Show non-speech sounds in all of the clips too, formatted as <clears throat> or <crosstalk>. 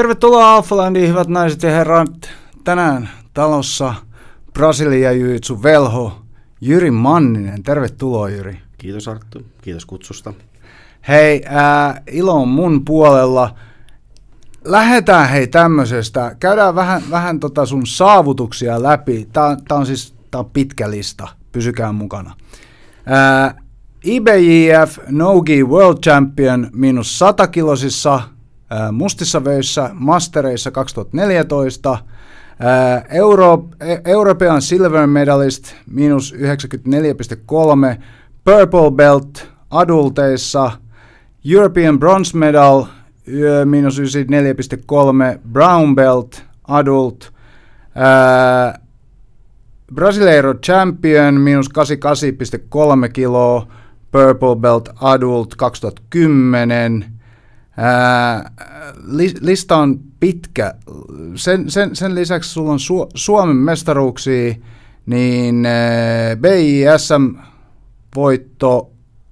Tervetuloa Alphalandiin, hyvät naiset ja herrat. Tänään talossa Brasilia Jujitsu velho Jyri Manninen. Tervetuloa Jyri. Kiitos Arttu, kiitos kutsusta. Hei, ää, ilo on mun puolella. Lähetään hei tämmöisestä. Käydään vähän, vähän tota sun saavutuksia läpi. Tää, tää on siis tää on pitkä lista, pysykää mukana. IBJF Nogi World Champion minus 100 kilosissa – Äh, mustissa vöissä, mastereissa 2014, äh, Euro, e-, European Silver Medalist miinus 94,3, Purple Belt adulteissa, European Bronze Medal miinus 94,3, Brown Belt adult, äh, Brasileiro Champion miinus 88,3 kiloa, Purple Belt adult 2010, lista on pitkä. Sen, sen, sen lisäksi sulla on Su, Suomen mestaruuksia, niin BISM-voitto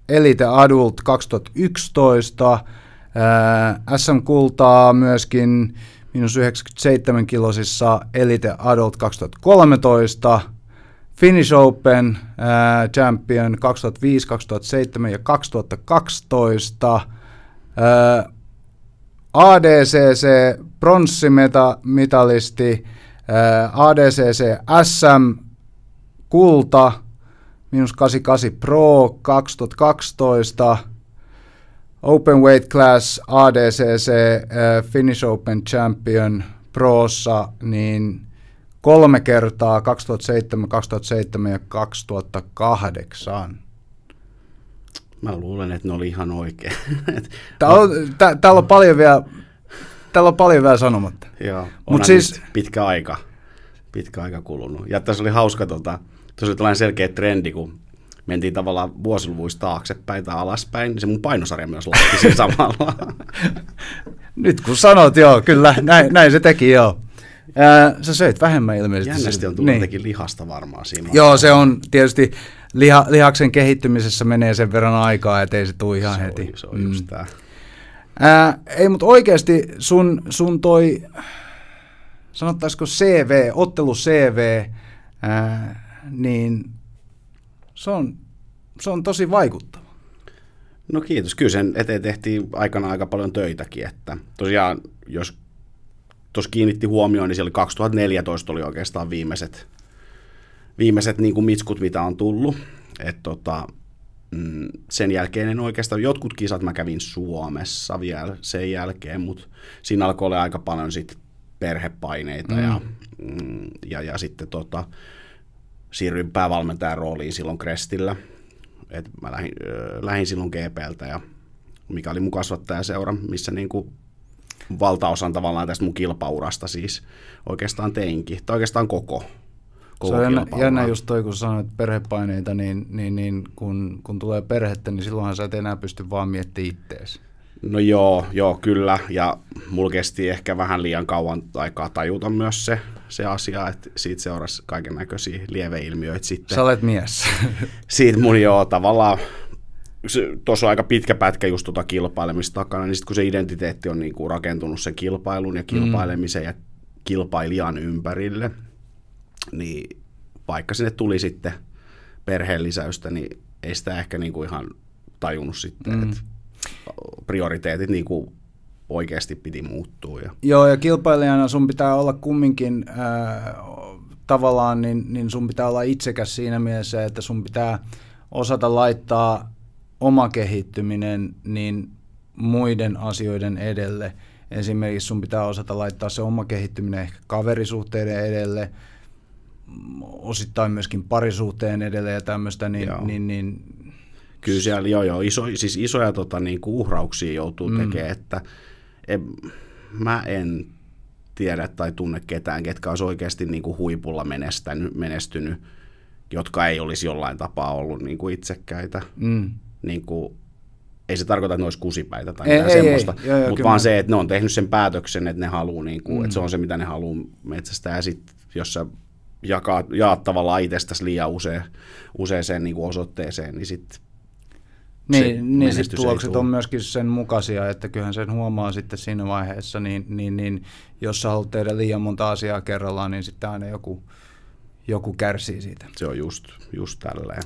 Elite Adult 2011, SM-kultaa myöskin minus 97 kilosissa Elite Adult 2013, Finnish Open ää, Champion 2005, 2007 ja 2012, ADCC pronssimitalisti, ADCC SM kulta, minus 88 Pro 2012, Open Weight Class ADCC Finnish Open Champion Proossa, niin kolme kertaa 2007, 2007 ja 2008. Mä luulen, että ne oli ihan oikein. <laughs> Täällä on, tä, täällä on paljon vielä täällä on paljon vielä sanomatta. Joo, Mut siis... pitkä aika, pitkä aika kulunut. Ja tässä oli hauska, tota, tässä oli tällainen selkeä trendi, kun mentiin tavallaan vuosiluvuista taaksepäin tai alaspäin, niin se mun painosarja myös laski <laughs> samalla. Nyt kun sanot, joo, kyllä, näin, näin se teki, joo. Ää, sä söit vähemmän ilmeisesti. Jännästi on tullut niin. lihasta varmaan siinä. Joo, se on tietysti liha, lihaksen kehittymisessä menee sen verran aikaa, ettei se tule ihan se heti. On, se on mm. just tää. Ää, ei, mutta oikeasti sun, sun toi, sanottaisiko CV, ottelu CV, ää, niin se on, se on tosi vaikuttava. No kiitos. Kyllä sen eteen tehtiin aikana aika paljon töitäkin. Että tosiaan, jos tuossa kiinnitti huomioon, niin siellä 2014 oli oikeastaan viimeiset viimeiset niin kuin mitskut, mitä on tullut. Et tota, mm, sen jälkeen en oikeastaan, jotkut kisat mä kävin Suomessa vielä sen jälkeen, mutta siinä alkoi olla aika paljon sit perhepaineita mm. ja, mm, ja, ja sitten tota, siirryin päävalmentajan rooliin silloin Krestillä. Et mä lähin, äh, lähin silloin GPltä ja mikä oli mun kasvattajaseura, missä niinku valtaosan tavallaan tästä mun kilpaurasta siis oikeastaan teinkin, tai oikeastaan koko se on jännä, jännä just toi, kun sanoit perhepaineita, niin, niin, niin kun, kun tulee perhettä, niin silloinhan sä et enää pysty vaan miettimään itteesi. No joo, joo, kyllä. Ja mulla kesti ehkä vähän liian kauan aikaa tajuta myös se, se asia, että siitä seurasi kaiken näköisiä lieveilmiöitä sitten. Sä olet mies. <laughs> Siitä mun joo, tavallaan tuossa on aika pitkä pätkä just tuota kilpailemista takana, niin sitten kun se identiteetti on niinku rakentunut sen kilpailun ja mm. kilpailemisen mm. ja kilpailijan ympärille, niin vaikka sinne tuli sitten perheen lisäystä, niin ei sitä ehkä niin kuin ihan tajunnut sitten, mm. että prioriteetit niin kuin oikeasti piti muuttua. Ja. Joo, ja kilpailijana sun pitää olla kumminkin äh, tavallaan, niin, niin sun pitää olla itsekäs siinä mielessä, että sun pitää osata laittaa oma kehittyminen niin muiden asioiden edelle. Esimerkiksi sun pitää osata laittaa se oma kehittyminen ehkä kaverisuhteiden edelle – osittain myöskin parisuuteen edelleen ja tämmöistä, niin, joo. niin, niin Kyllä siellä joo, joo iso, siis isoja tota, niin kuin uhrauksia joutuu mm. tekemään, että en, mä en tiedä tai tunne ketään, ketkä olisi oikeasti niin kuin huipulla menestänyt, menestynyt, jotka ei olisi jollain tapaa ollut niin kuin itsekkäitä. Mm. Niin kuin, ei se tarkoita, että ne olisi kusipäitä tai ei, mitään ei, semmoista, mutta vaan se, että ne on tehnyt sen päätöksen, että ne haluaa, niin kuin, mm. että se mm. on se, mitä ne haluaa metsästä. Ja sitten jos sä jakaa, jaattava tavallaan itsestäsi liian usein, useeseen niin kuin osoitteeseen, niin sitten niin, niin sit tulokset on myöskin sen mukaisia, että kyllähän sen huomaa sitten siinä vaiheessa, niin, niin, niin jos sä haluat tehdä liian monta asiaa kerrallaan, niin sitten aina joku, joku kärsii siitä. Se on just, just tälleen.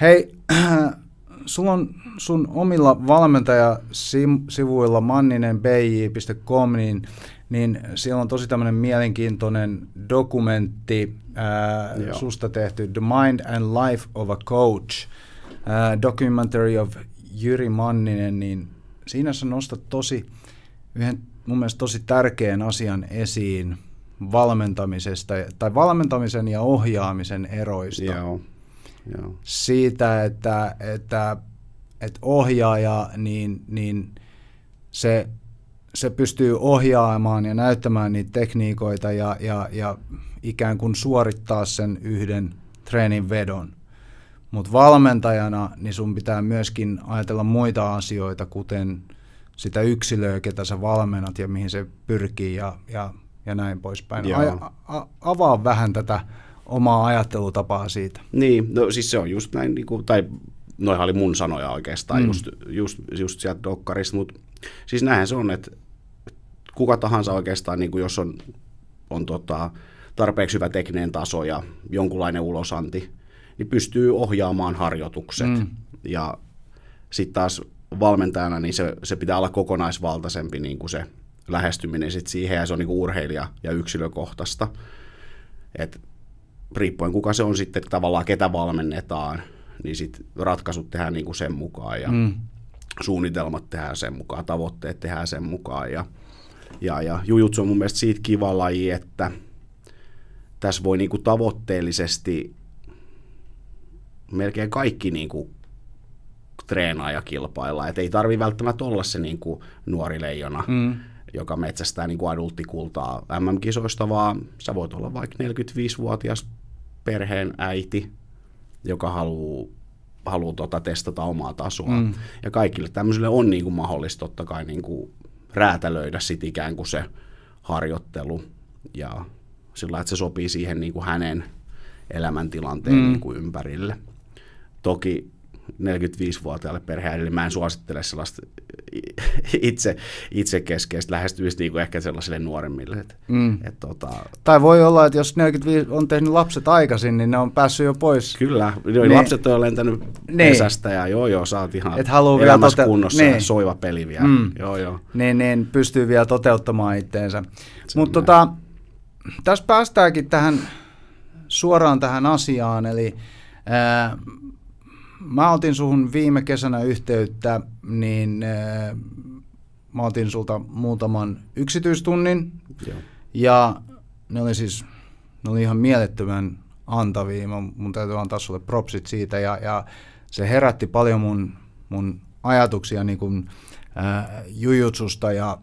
Hei, äh, <clears throat> sulla on sun omilla valmentajasivuilla manninen.bi.com, niin niin siellä on tosi tämmöinen mielenkiintoinen dokumentti ää, susta tehty The Mind and Life of a Coach, ää, documentary of Jyri Manninen, niin siinä sä nostat tosi, yhden mun mielestä tosi tärkeän asian esiin valmentamisesta, tai valmentamisen ja ohjaamisen eroista. Joo. Joo. Siitä, että, että, että ohjaaja, niin, niin se se pystyy ohjaamaan ja näyttämään niitä tekniikoita ja, ja, ja ikään kuin suorittaa sen yhden treenin vedon. Mutta valmentajana niin sun pitää myöskin ajatella muita asioita, kuten sitä yksilöä, ketä sä valmennat ja mihin se pyrkii ja, ja, ja näin poispäin. Joo. A, a, avaa vähän tätä omaa ajattelutapaa siitä. Niin, no siis se on just näin, niin kuin, tai noihan oli mun sanoja oikeastaan mm. just, just, just sieltä dokkarista, mutta Siis näinhän se on, että kuka tahansa oikeastaan, niin kuin jos on, on tota, tarpeeksi hyvä tekninen taso ja jonkunlainen ulosanti, niin pystyy ohjaamaan harjoitukset. Mm. Ja sitten taas valmentajana niin se, se pitää olla kokonaisvaltaisempi niin kuin se lähestyminen sit siihen, ja se on niin kuin urheilija- ja yksilökohtaista. Et riippuen kuka se on sitten, tavallaan ketä valmennetaan, niin sitten ratkaisut tehdään niin kuin sen mukaan. Ja mm suunnitelmat tehdään sen mukaan, tavoitteet tehdään sen mukaan ja, ja, ja jujutsu on mun mielestä siitä kiva laji, että tässä voi niinku tavoitteellisesti melkein kaikki niinku treenaa ja kilpailla. Et ei tarvi välttämättä olla se niinku nuori leijona, mm. joka metsästää niinku adulttikultaa MM-kisoista, vaan sä voit olla vaikka 45-vuotias perheen äiti, joka haluaa haluaa tota testata omaa tasoa. Mm. Ja kaikille tämmöisille on niin kuin mahdollista totta kai niin kuin räätälöidä sit ikään kuin se harjoittelu ja sillä että se sopii siihen niin kuin hänen elämäntilanteen mm. niin kuin ympärille. Toki 45-vuotiaalle perheelle, niin mä en suosittele sellaista itse, itse keskeistä lähestymistä niin kuin ehkä sellaisille nuoremmille. Et, mm. et, tota... Tai voi olla, että jos 45 on tehnyt lapset aikaisin, niin ne on päässyt jo pois. Kyllä, niin. lapset on lentänyt niin. pesästä ja joo joo, sä oot ihan vielä tote... kunnossa niin. ja soiva peli vielä. Mm. Joo, joo. Niin, niin, pystyy vielä toteuttamaan itteensä. Mutta tota, tässä päästäänkin tähän suoraan tähän asiaan, eli ää, mä otin suhun viime kesänä yhteyttä, niin äh, mä otin sulta muutaman yksityistunnin. Joo. Ja ne oli siis ne oli ihan mielettömän antavia. Mä, mun täytyy antaa sulle propsit siitä. Ja, ja se herätti paljon mun, mun ajatuksia niin kuin, äh, jujutsusta. Ja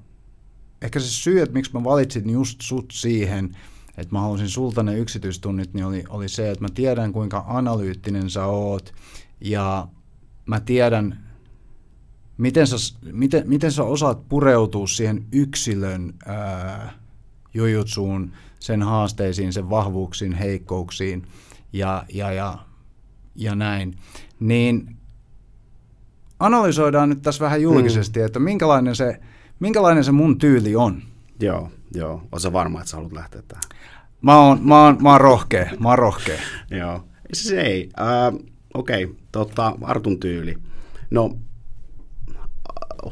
ehkä se syy, että miksi mä valitsin niin just sut siihen, että mä halusin sulta ne yksityistunnit, niin oli, oli se, että mä tiedän kuinka analyyttinen sä oot ja mä tiedän, miten sä, miten, miten sä osaat pureutua siihen yksilön ää, jujutsuun, sen haasteisiin, sen vahvuuksiin, heikkouksiin ja, ja, ja, ja näin. Niin analysoidaan nyt tässä vähän julkisesti, mm. että minkälainen se, minkälainen se mun tyyli on. Joo, joo. Oletko varma, että sä haluat lähteä tähän? Mä oon, mä oon, mä oon rohkea, mä oon rohkea. <laughs> joo. Siis ei. Äh, okei, okay, tota, Artun tyyli. No,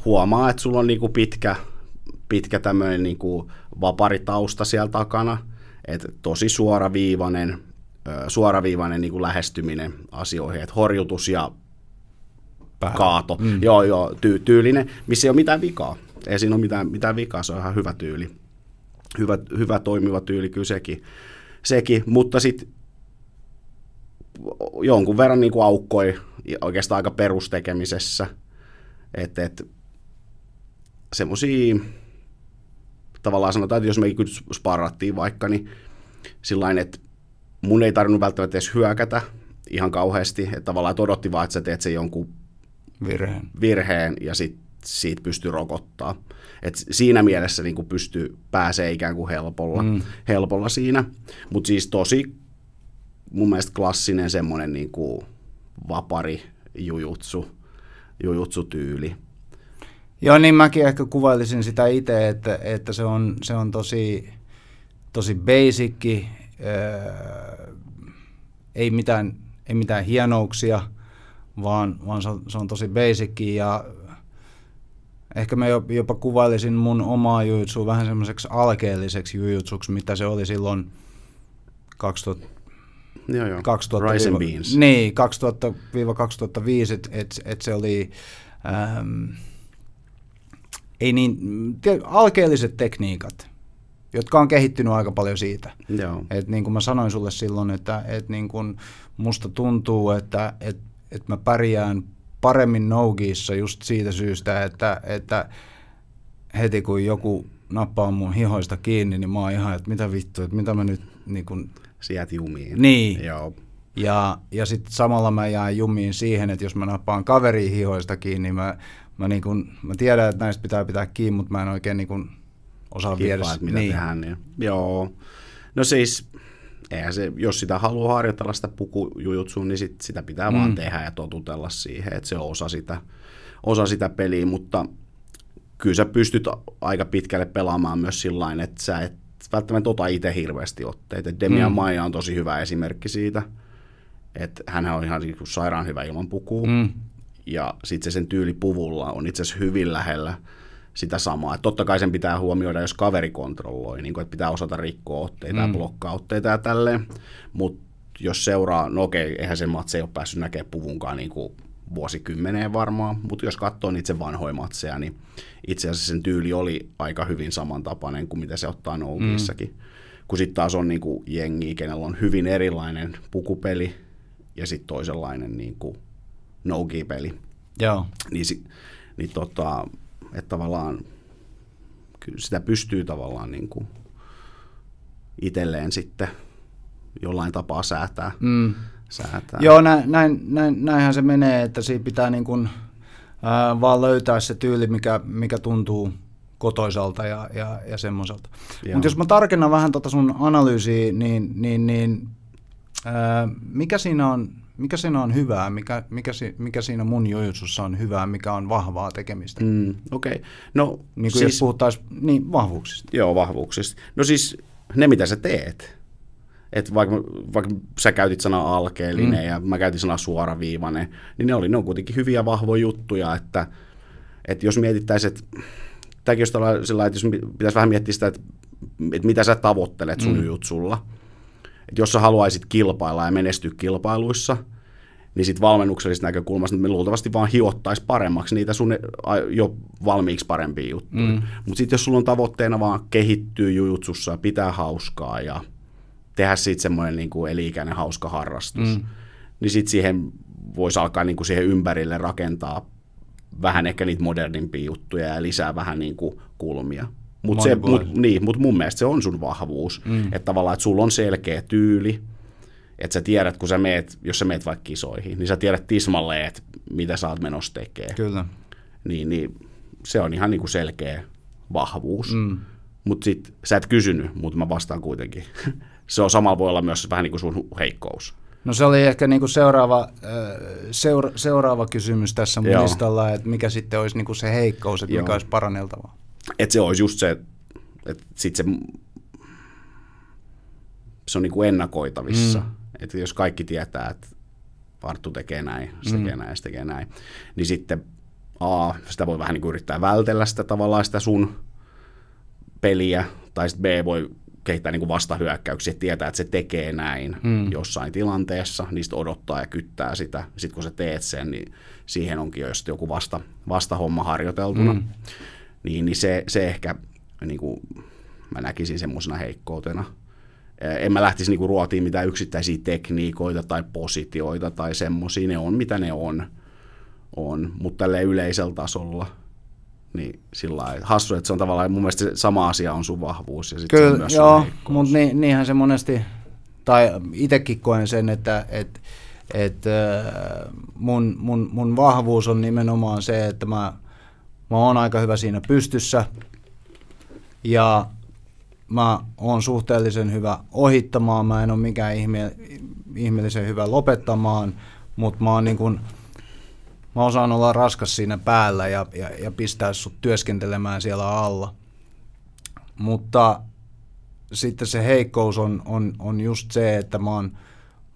huomaa, että sulla on niinku pitkä, pitkä tämmöinen niinku vaparitausta siellä takana, että tosi suoraviivainen, suoraviivainen niinku lähestyminen asioihin, että horjutus ja Päällä. kaato, mm. joo joo, ty- tyylinen, missä ei ole mitään vikaa, ei siinä ole mitään, mitään vikaa, se on ihan hyvä tyyli, hyvä, hyvä toimiva tyyli kyllä sekin, sekin. mutta sitten jonkun verran niin kuin aukkoi oikeastaan aika perustekemisessä. Että et, semmoisia, tavallaan sanotaan, että jos me sparrattiin vaikka, niin sillä että mun ei tarvinnut välttämättä edes hyökätä ihan kauheasti, että tavallaan että odotti vaan, että sä teet sen jonkun virheen, virheen ja sit siitä pystyy rokottaa. Et siinä mielessä niin pystyy, pääsee ikään kuin helpolla, mm. helpolla siinä. Mutta siis tosi mun mielestä klassinen semmoinen niin kuin vapari jujutsu, jujutsutyyli. Joo, niin mäkin ehkä kuvailisin sitä itse, että, että se, on, se on tosi, tosi basicki, öö, ei, mitään, ei mitään hienouksia, vaan, vaan se, on, se on tosi basicki ja ehkä mä jopa kuvailisin mun omaa jujutsua vähän semmoiseksi alkeelliseksi jujutsuksi, mitä se oli silloin 2000 2000, Rice and Beans. Niin, 2000-2005, että et se oli... Ähm, ei niin, alkeelliset tekniikat, jotka on kehittynyt aika paljon siitä. Joo. Et niin kuin mä sanoin sulle silloin, että et niin kuin musta tuntuu, että et, et mä pärjään paremmin nougiissa just siitä syystä, että, että heti kun joku nappaa mun hihoista kiinni, niin mä oon ihan, että mitä vittu, että mitä mä nyt niin kuin, sä jäät jumiin. Niin. Joo. Ja, ja sitten samalla mä jään jumiin siihen, että jos mä nappaan kaveri hihoista kiinni, niin mä, mä, niin kun, mä tiedän, että näistä pitää pitää kiinni, mutta mä en oikein niin kun osaa viedä. mitä niin. tehdään. Niin. Joo. No siis, eihän se, jos sitä haluaa harjoitella sitä pukujujutsua, niin sit sitä pitää mm. vaan tehdä ja totutella siihen, että se on osa sitä, osa sitä peliä, mutta kyllä sä pystyt aika pitkälle pelaamaan myös sillä että sä et välttämättä ota itse hirveästi otteita. Demian mm. Maia on tosi hyvä esimerkki siitä, että hän on ihan niin sairaan hyvä ilman pukua. Mm. Ja sitten se sen tyyli puvulla on itse asiassa hyvin lähellä sitä samaa. Et totta kai sen pitää huomioida, jos kaveri kontrolloi, niin kun, että pitää osata rikkoa otteita mm. ja blokkaa otteita ja tälleen. Mutta jos seuraa, no okei, eihän se matse ei ole päässyt näkemään puvunkaan niin kuin vuosikymmeneen varmaan, mutta jos katsoo itse vanhoja matseja, niin itse asiassa sen tyyli oli aika hyvin samantapainen kuin mitä se ottaa Noukissakin. Mm. Kun sitten taas on niinku jengi, kenellä on hyvin erilainen pukupeli ja sitten toisenlainen niinku no peli Joo. Niin, niin tota, että tavallaan sitä pystyy tavallaan niinku itselleen sitten jollain tapaa säätää. Mm säätää. Joo, näin, näin, näin, näinhän se menee, että siinä pitää niin kuin, äh, vaan löytää se tyyli, mikä, mikä tuntuu kotoisalta ja, ja, ja semmoiselta. Mutta jos mä tarkennan vähän tota sun analyysiä, niin, niin, niin äh, mikä, siinä on, mikä siinä on hyvää, mikä, mikä, si, mikä siinä mun jojutsussa on hyvää, mikä on vahvaa tekemistä? Mm, Okei, okay. no niin siis, jos puhuttaisiin niin, vahvuuksista. Joo, vahvuuksista. No siis ne, mitä sä teet, että vaikka, vaikka sä käytit sanaa alkeellinen mm. ja mä käytin sanaa suoraviivainen, niin ne, oli, ne on kuitenkin hyviä vahvoja juttuja, että, että jos mietittäisiin, että tämäkin jos, sillä, että jos pitäisi vähän miettiä sitä, että, että mitä sä tavoittelet sun mm. jutsulla, että jos sä haluaisit kilpailla ja menestyä kilpailuissa, niin sitten valmennuksellisesta näkökulmasta me luultavasti vaan hiottaisi paremmaksi niitä sun jo valmiiksi parempia juttuja. Mm. Mutta sitten jos sulla on tavoitteena vaan kehittyä jujutsussa ja pitää hauskaa ja – tehdä siitä semmoinen niin kuin eli-ikäinen hauska harrastus. Mm. Niin sitten siihen voisi alkaa niin kuin siihen ympärille rakentaa vähän ehkä niitä modernimpia juttuja ja lisää vähän niin kuin kulmia. Mutta mut, niin, mut mun mielestä se on sun vahvuus, mm. että tavallaan, että sulla on selkeä tyyli, että sä tiedät, kun sä meet, jos sä meet vaikka kisoihin, niin sä tiedät tismalleen, että mitä sä oot menossa tekee. Kyllä. Niin, niin se on ihan niin kuin selkeä vahvuus. Mm. Mutta sit sä et kysynyt, mutta mä vastaan kuitenkin. <laughs> se on samalla voi olla myös vähän niin kuin sun heikkous. No se oli ehkä niin kuin seuraava, äh, seura, seuraava kysymys tässä mun Joo. listalla, että mikä sitten olisi niin kuin se heikkous, että Joo. mikä olisi paranneltavaa. Että se olisi just se, että sit se, se on niin kuin ennakoitavissa. Mm. Että jos kaikki tietää, että Varttu tekee näin, se mm. tekee näin, se tekee näin, niin sitten A, sitä voi vähän niin kuin yrittää vältellä sitä tavallaan sitä sun peliä, tai sitten B, voi kehittää niin kuin vastahyökkäyksiä, tietää, että se tekee näin mm. jossain tilanteessa, niistä odottaa ja kyttää sitä. Sitten kun sä teet sen, niin siihen onkin jo joku vasta, vastahomma harjoiteltuna. Mm. Niin, niin se, se ehkä, niin kuin, mä näkisin semmoisena heikkoutena. En mä lähtisi niin kuin ruotiin mitään yksittäisiä tekniikoita tai positioita tai semmoisia, ne on mitä ne on. on. Mutta tälleen yleisellä tasolla – niin sillä lailla. Hassu, että se on tavallaan mun mielestä sama asia on sun vahvuus ja sitten Kyllä, myös joo, mutta ni, niinhän se monesti, tai itsekin koen sen, että et, et, mun, mun, mun vahvuus on nimenomaan se, että mä, mä oon aika hyvä siinä pystyssä ja mä oon suhteellisen hyvä ohittamaan, mä en ole mikään ihme, ihmeellisen hyvä lopettamaan, mutta mä oon niin kun mä osaan olla raskas siinä päällä ja, ja, ja pistää sut työskentelemään siellä alla. Mutta sitten se heikkous on, on, on just se, että mä oon,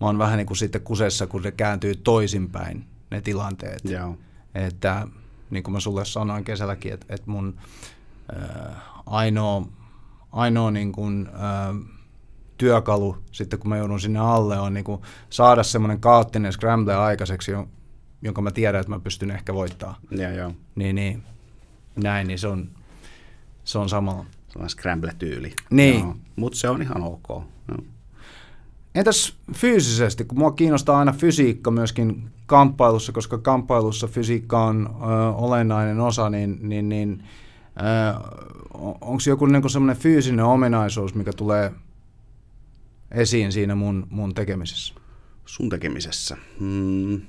mä oon vähän niin kuin sitten kusessa, kun se kääntyy toisinpäin ne tilanteet. Joo. Että niin kuin mä sulle sanoin kesälläkin, että, että mun äh, ainoa, ainoa niin kuin, äh, työkalu sitten, kun mä joudun sinne alle, on niin kuin saada semmoinen kaoottinen scramble aikaiseksi, jonka mä tiedän, että mä pystyn ehkä voittaa. Ja, joo. Niin, niin. Näin, niin se on, se on sama. Sellainen scramble-tyyli. Niin. Mutta se on ihan ok. Joo. Entäs fyysisesti, kun mua kiinnostaa aina fysiikka myöskin kamppailussa, koska kamppailussa fysiikka on ö, olennainen osa, niin, niin, niin onko joku niinku semmoinen fyysinen ominaisuus, mikä tulee esiin siinä mun, mun tekemisessä? Sun tekemisessä? Hmm.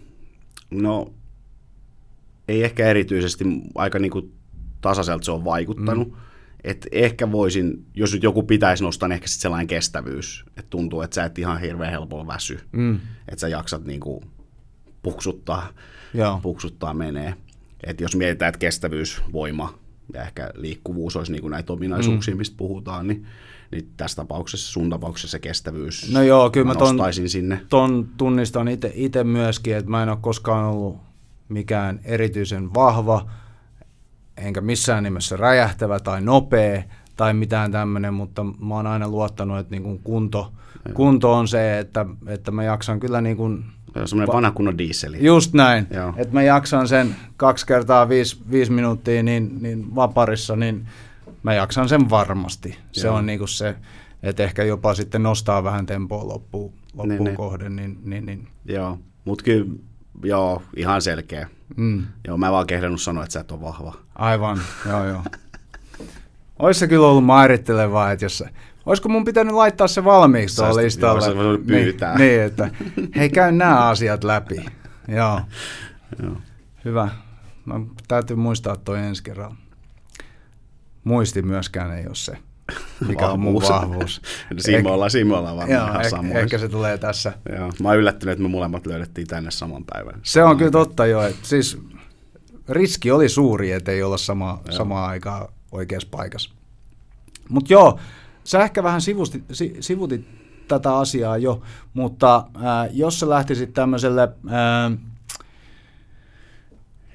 No, ei ehkä erityisesti, aika niin kuin tasaiselta se on vaikuttanut. Mm. Et ehkä voisin, jos nyt joku pitäisi nostaa, niin ehkä sit sellainen kestävyys. Että tuntuu, että sä et ihan hirveän helpolla väsy. Mm. Että sä jaksat niin kuin puksuttaa, Joo. puksuttaa menee. Et jos mietitään, että kestävyys, voima ja ehkä liikkuvuus olisi niin kuin näitä ominaisuuksia, mm. mistä puhutaan, niin niin tässä tapauksessa, sun tapauksessa se kestävyys No joo, kyllä mä, mä ton, sinne. ton tunnistan itse myöskin, että mä en ole koskaan ollut mikään erityisen vahva, enkä missään nimessä räjähtävä tai nopea tai mitään tämmöinen, mutta mä oon aina luottanut, että niin kuin kunto, kunto on se, että, että mä jaksan kyllä niin kuin Semmoinen vanha kunnon diiseli. Just näin. Että mä jaksan sen kaksi kertaa viisi, viisi minuuttia niin, niin vaparissa, niin mä jaksan sen varmasti. Se Joo. on niinku se, että ehkä jopa sitten nostaa vähän tempoa loppuun, loppuun niin, niin. kohden. Niin, niin, niin. Joo, mutta kyllä joo, ihan selkeä. Mm. Joo, mä en vaan kehdannut sanoa, että sä et ole vahva. Aivan, <laughs> joo joo. Ois se kyllä ollut määrittelevää, että jos Olisiko mun pitänyt laittaa se valmiiksi tuolla listalle? Joo, se niin, pyytää. Niin, niin, että hei, käy nämä asiat läpi. <laughs> joo. joo. Hyvä. No, täytyy muistaa toi ensi kerralla muisti myöskään ei ole se, mikä vahvuus. on mun vahvuus. <laughs> no, siinä, me ollaan, siinä me ollaan varmaan joo, ihan eh, samoin. Ehkä se tulee tässä. Joo. Mä oon yllättynyt, että me molemmat löydettiin tänne saman päivän. Se on kyllä totta jo. Että siis riski oli suuri, että ei olla sama, samaa aikaa oikeassa paikassa. Mutta joo, sä ehkä vähän sivusti, si, sivutit tätä asiaa jo, mutta äh, jos sä lähtisit tämmöiselle äh,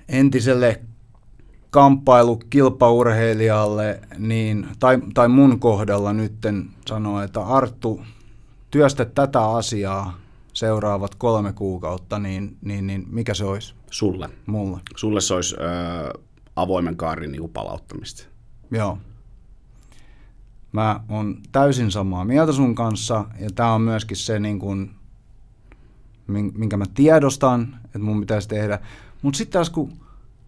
entiselle kamppailu kilpaurheilijalle, niin, tai, tai mun kohdalla nytten sanoa, että Arttu, työstä tätä asiaa seuraavat kolme kuukautta, niin, niin, niin mikä se olisi? Sulle. Mulle. Sulle se olisi ö, avoimen kaarin niin palauttamista. Joo. Mä oon täysin samaa mieltä sun kanssa, ja tämä on myöskin se, niin kun, minkä mä tiedostan, että mun pitäisi tehdä. Mutta sitten taas kun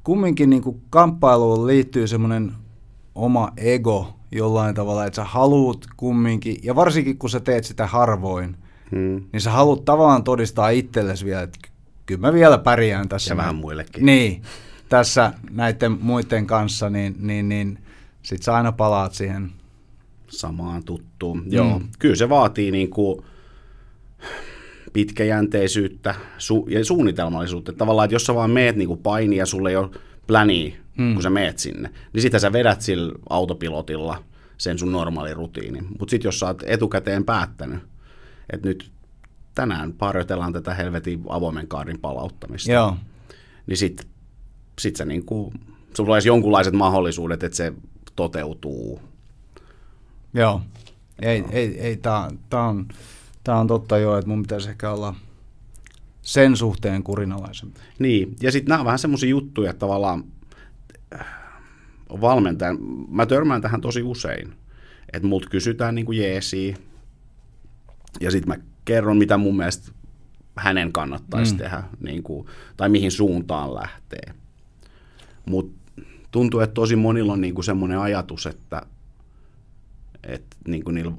kumminkin niin kuin kamppailuun liittyy semmoinen oma ego jollain tavalla, että sä haluut kumminkin, ja varsinkin kun sä teet sitä harvoin, hmm. niin sä haluat tavallaan todistaa itsellesi vielä, että kyllä mä vielä pärjään tässä. Ja vähän muillekin. Niin, tässä näiden muiden kanssa, niin, niin, niin sit sä aina palaat siihen. Samaan tuttuun. Mm. Joo, kyllä se vaatii niin kuin, pitkäjänteisyyttä su- ja suunnitelmallisuutta. Että tavallaan, että jos sä vaan meet niin kuin painia, sulle ei ole pläniä, hmm. kun sä meet sinne, niin sitä sä vedät sillä autopilotilla sen sun normaali rutiini. Mutta sitten jos sä oot etukäteen päättänyt, että nyt tänään parjotellaan tätä helvetin avoimen kaarin palauttamista, Joo. niin sitten sit sä niin kuin, sulla olisi jonkunlaiset mahdollisuudet, että se toteutuu. Joo. Ei, no. ei, ei, tää, tää on, tämä on totta joo, että mun pitäisi ehkä olla sen suhteen kurinalaisen. Niin, ja sitten nämä on vähän semmoisia juttuja, että tavallaan äh, valmentajan, mä törmään tähän tosi usein, että mut kysytään niin kuin jeesiä, ja sitten mä kerron, mitä mun mielestä hänen kannattaisi mm. tehdä, niin kuin, tai mihin suuntaan lähtee. Mutta tuntuu, että tosi monilla on niin kuin semmoinen ajatus, että, että niin kuin niillä,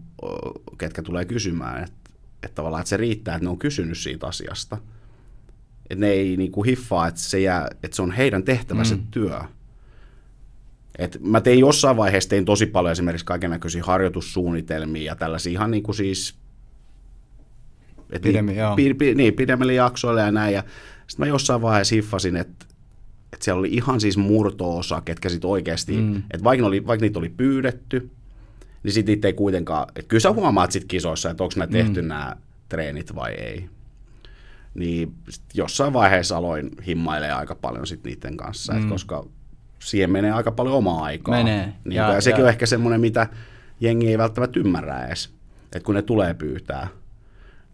ketkä tulee kysymään, että että tavallaan että se riittää, että ne on kysynyt siitä asiasta. Että ne ei niin kuin hiffaa, että se, jää, että se on heidän tehtävä mm. se työ. Et mä tein jossain vaiheessa tein tosi paljon esimerkiksi kaiken näköisiä harjoitussuunnitelmia ja tällaisia ihan niinku siis, niin kuin siis Pidemmin, niin, Pi, pi, niin, pidemmille jaksoille ja näin. Ja sitten mä jossain vaiheessa hiffasin, että että siellä oli ihan siis murto-osa, ketkä sitten oikeasti, mm. että vaikka, oli, vaikka niitä oli pyydetty, niin sitten itse ei kuitenkaan, että kyllä sä huomaat sitten kisoissa, että onko mä tehty mm. nämä treenit vai ei. Niin jossain vaiheessa aloin himmailee aika paljon sitten niiden kanssa, mm. et koska siihen menee aika paljon omaa aikaa. Menee. Niin, ja, ja sekin ja. on ehkä semmoinen, mitä jengi ei välttämättä ymmärrä edes, että kun ne tulee pyytää.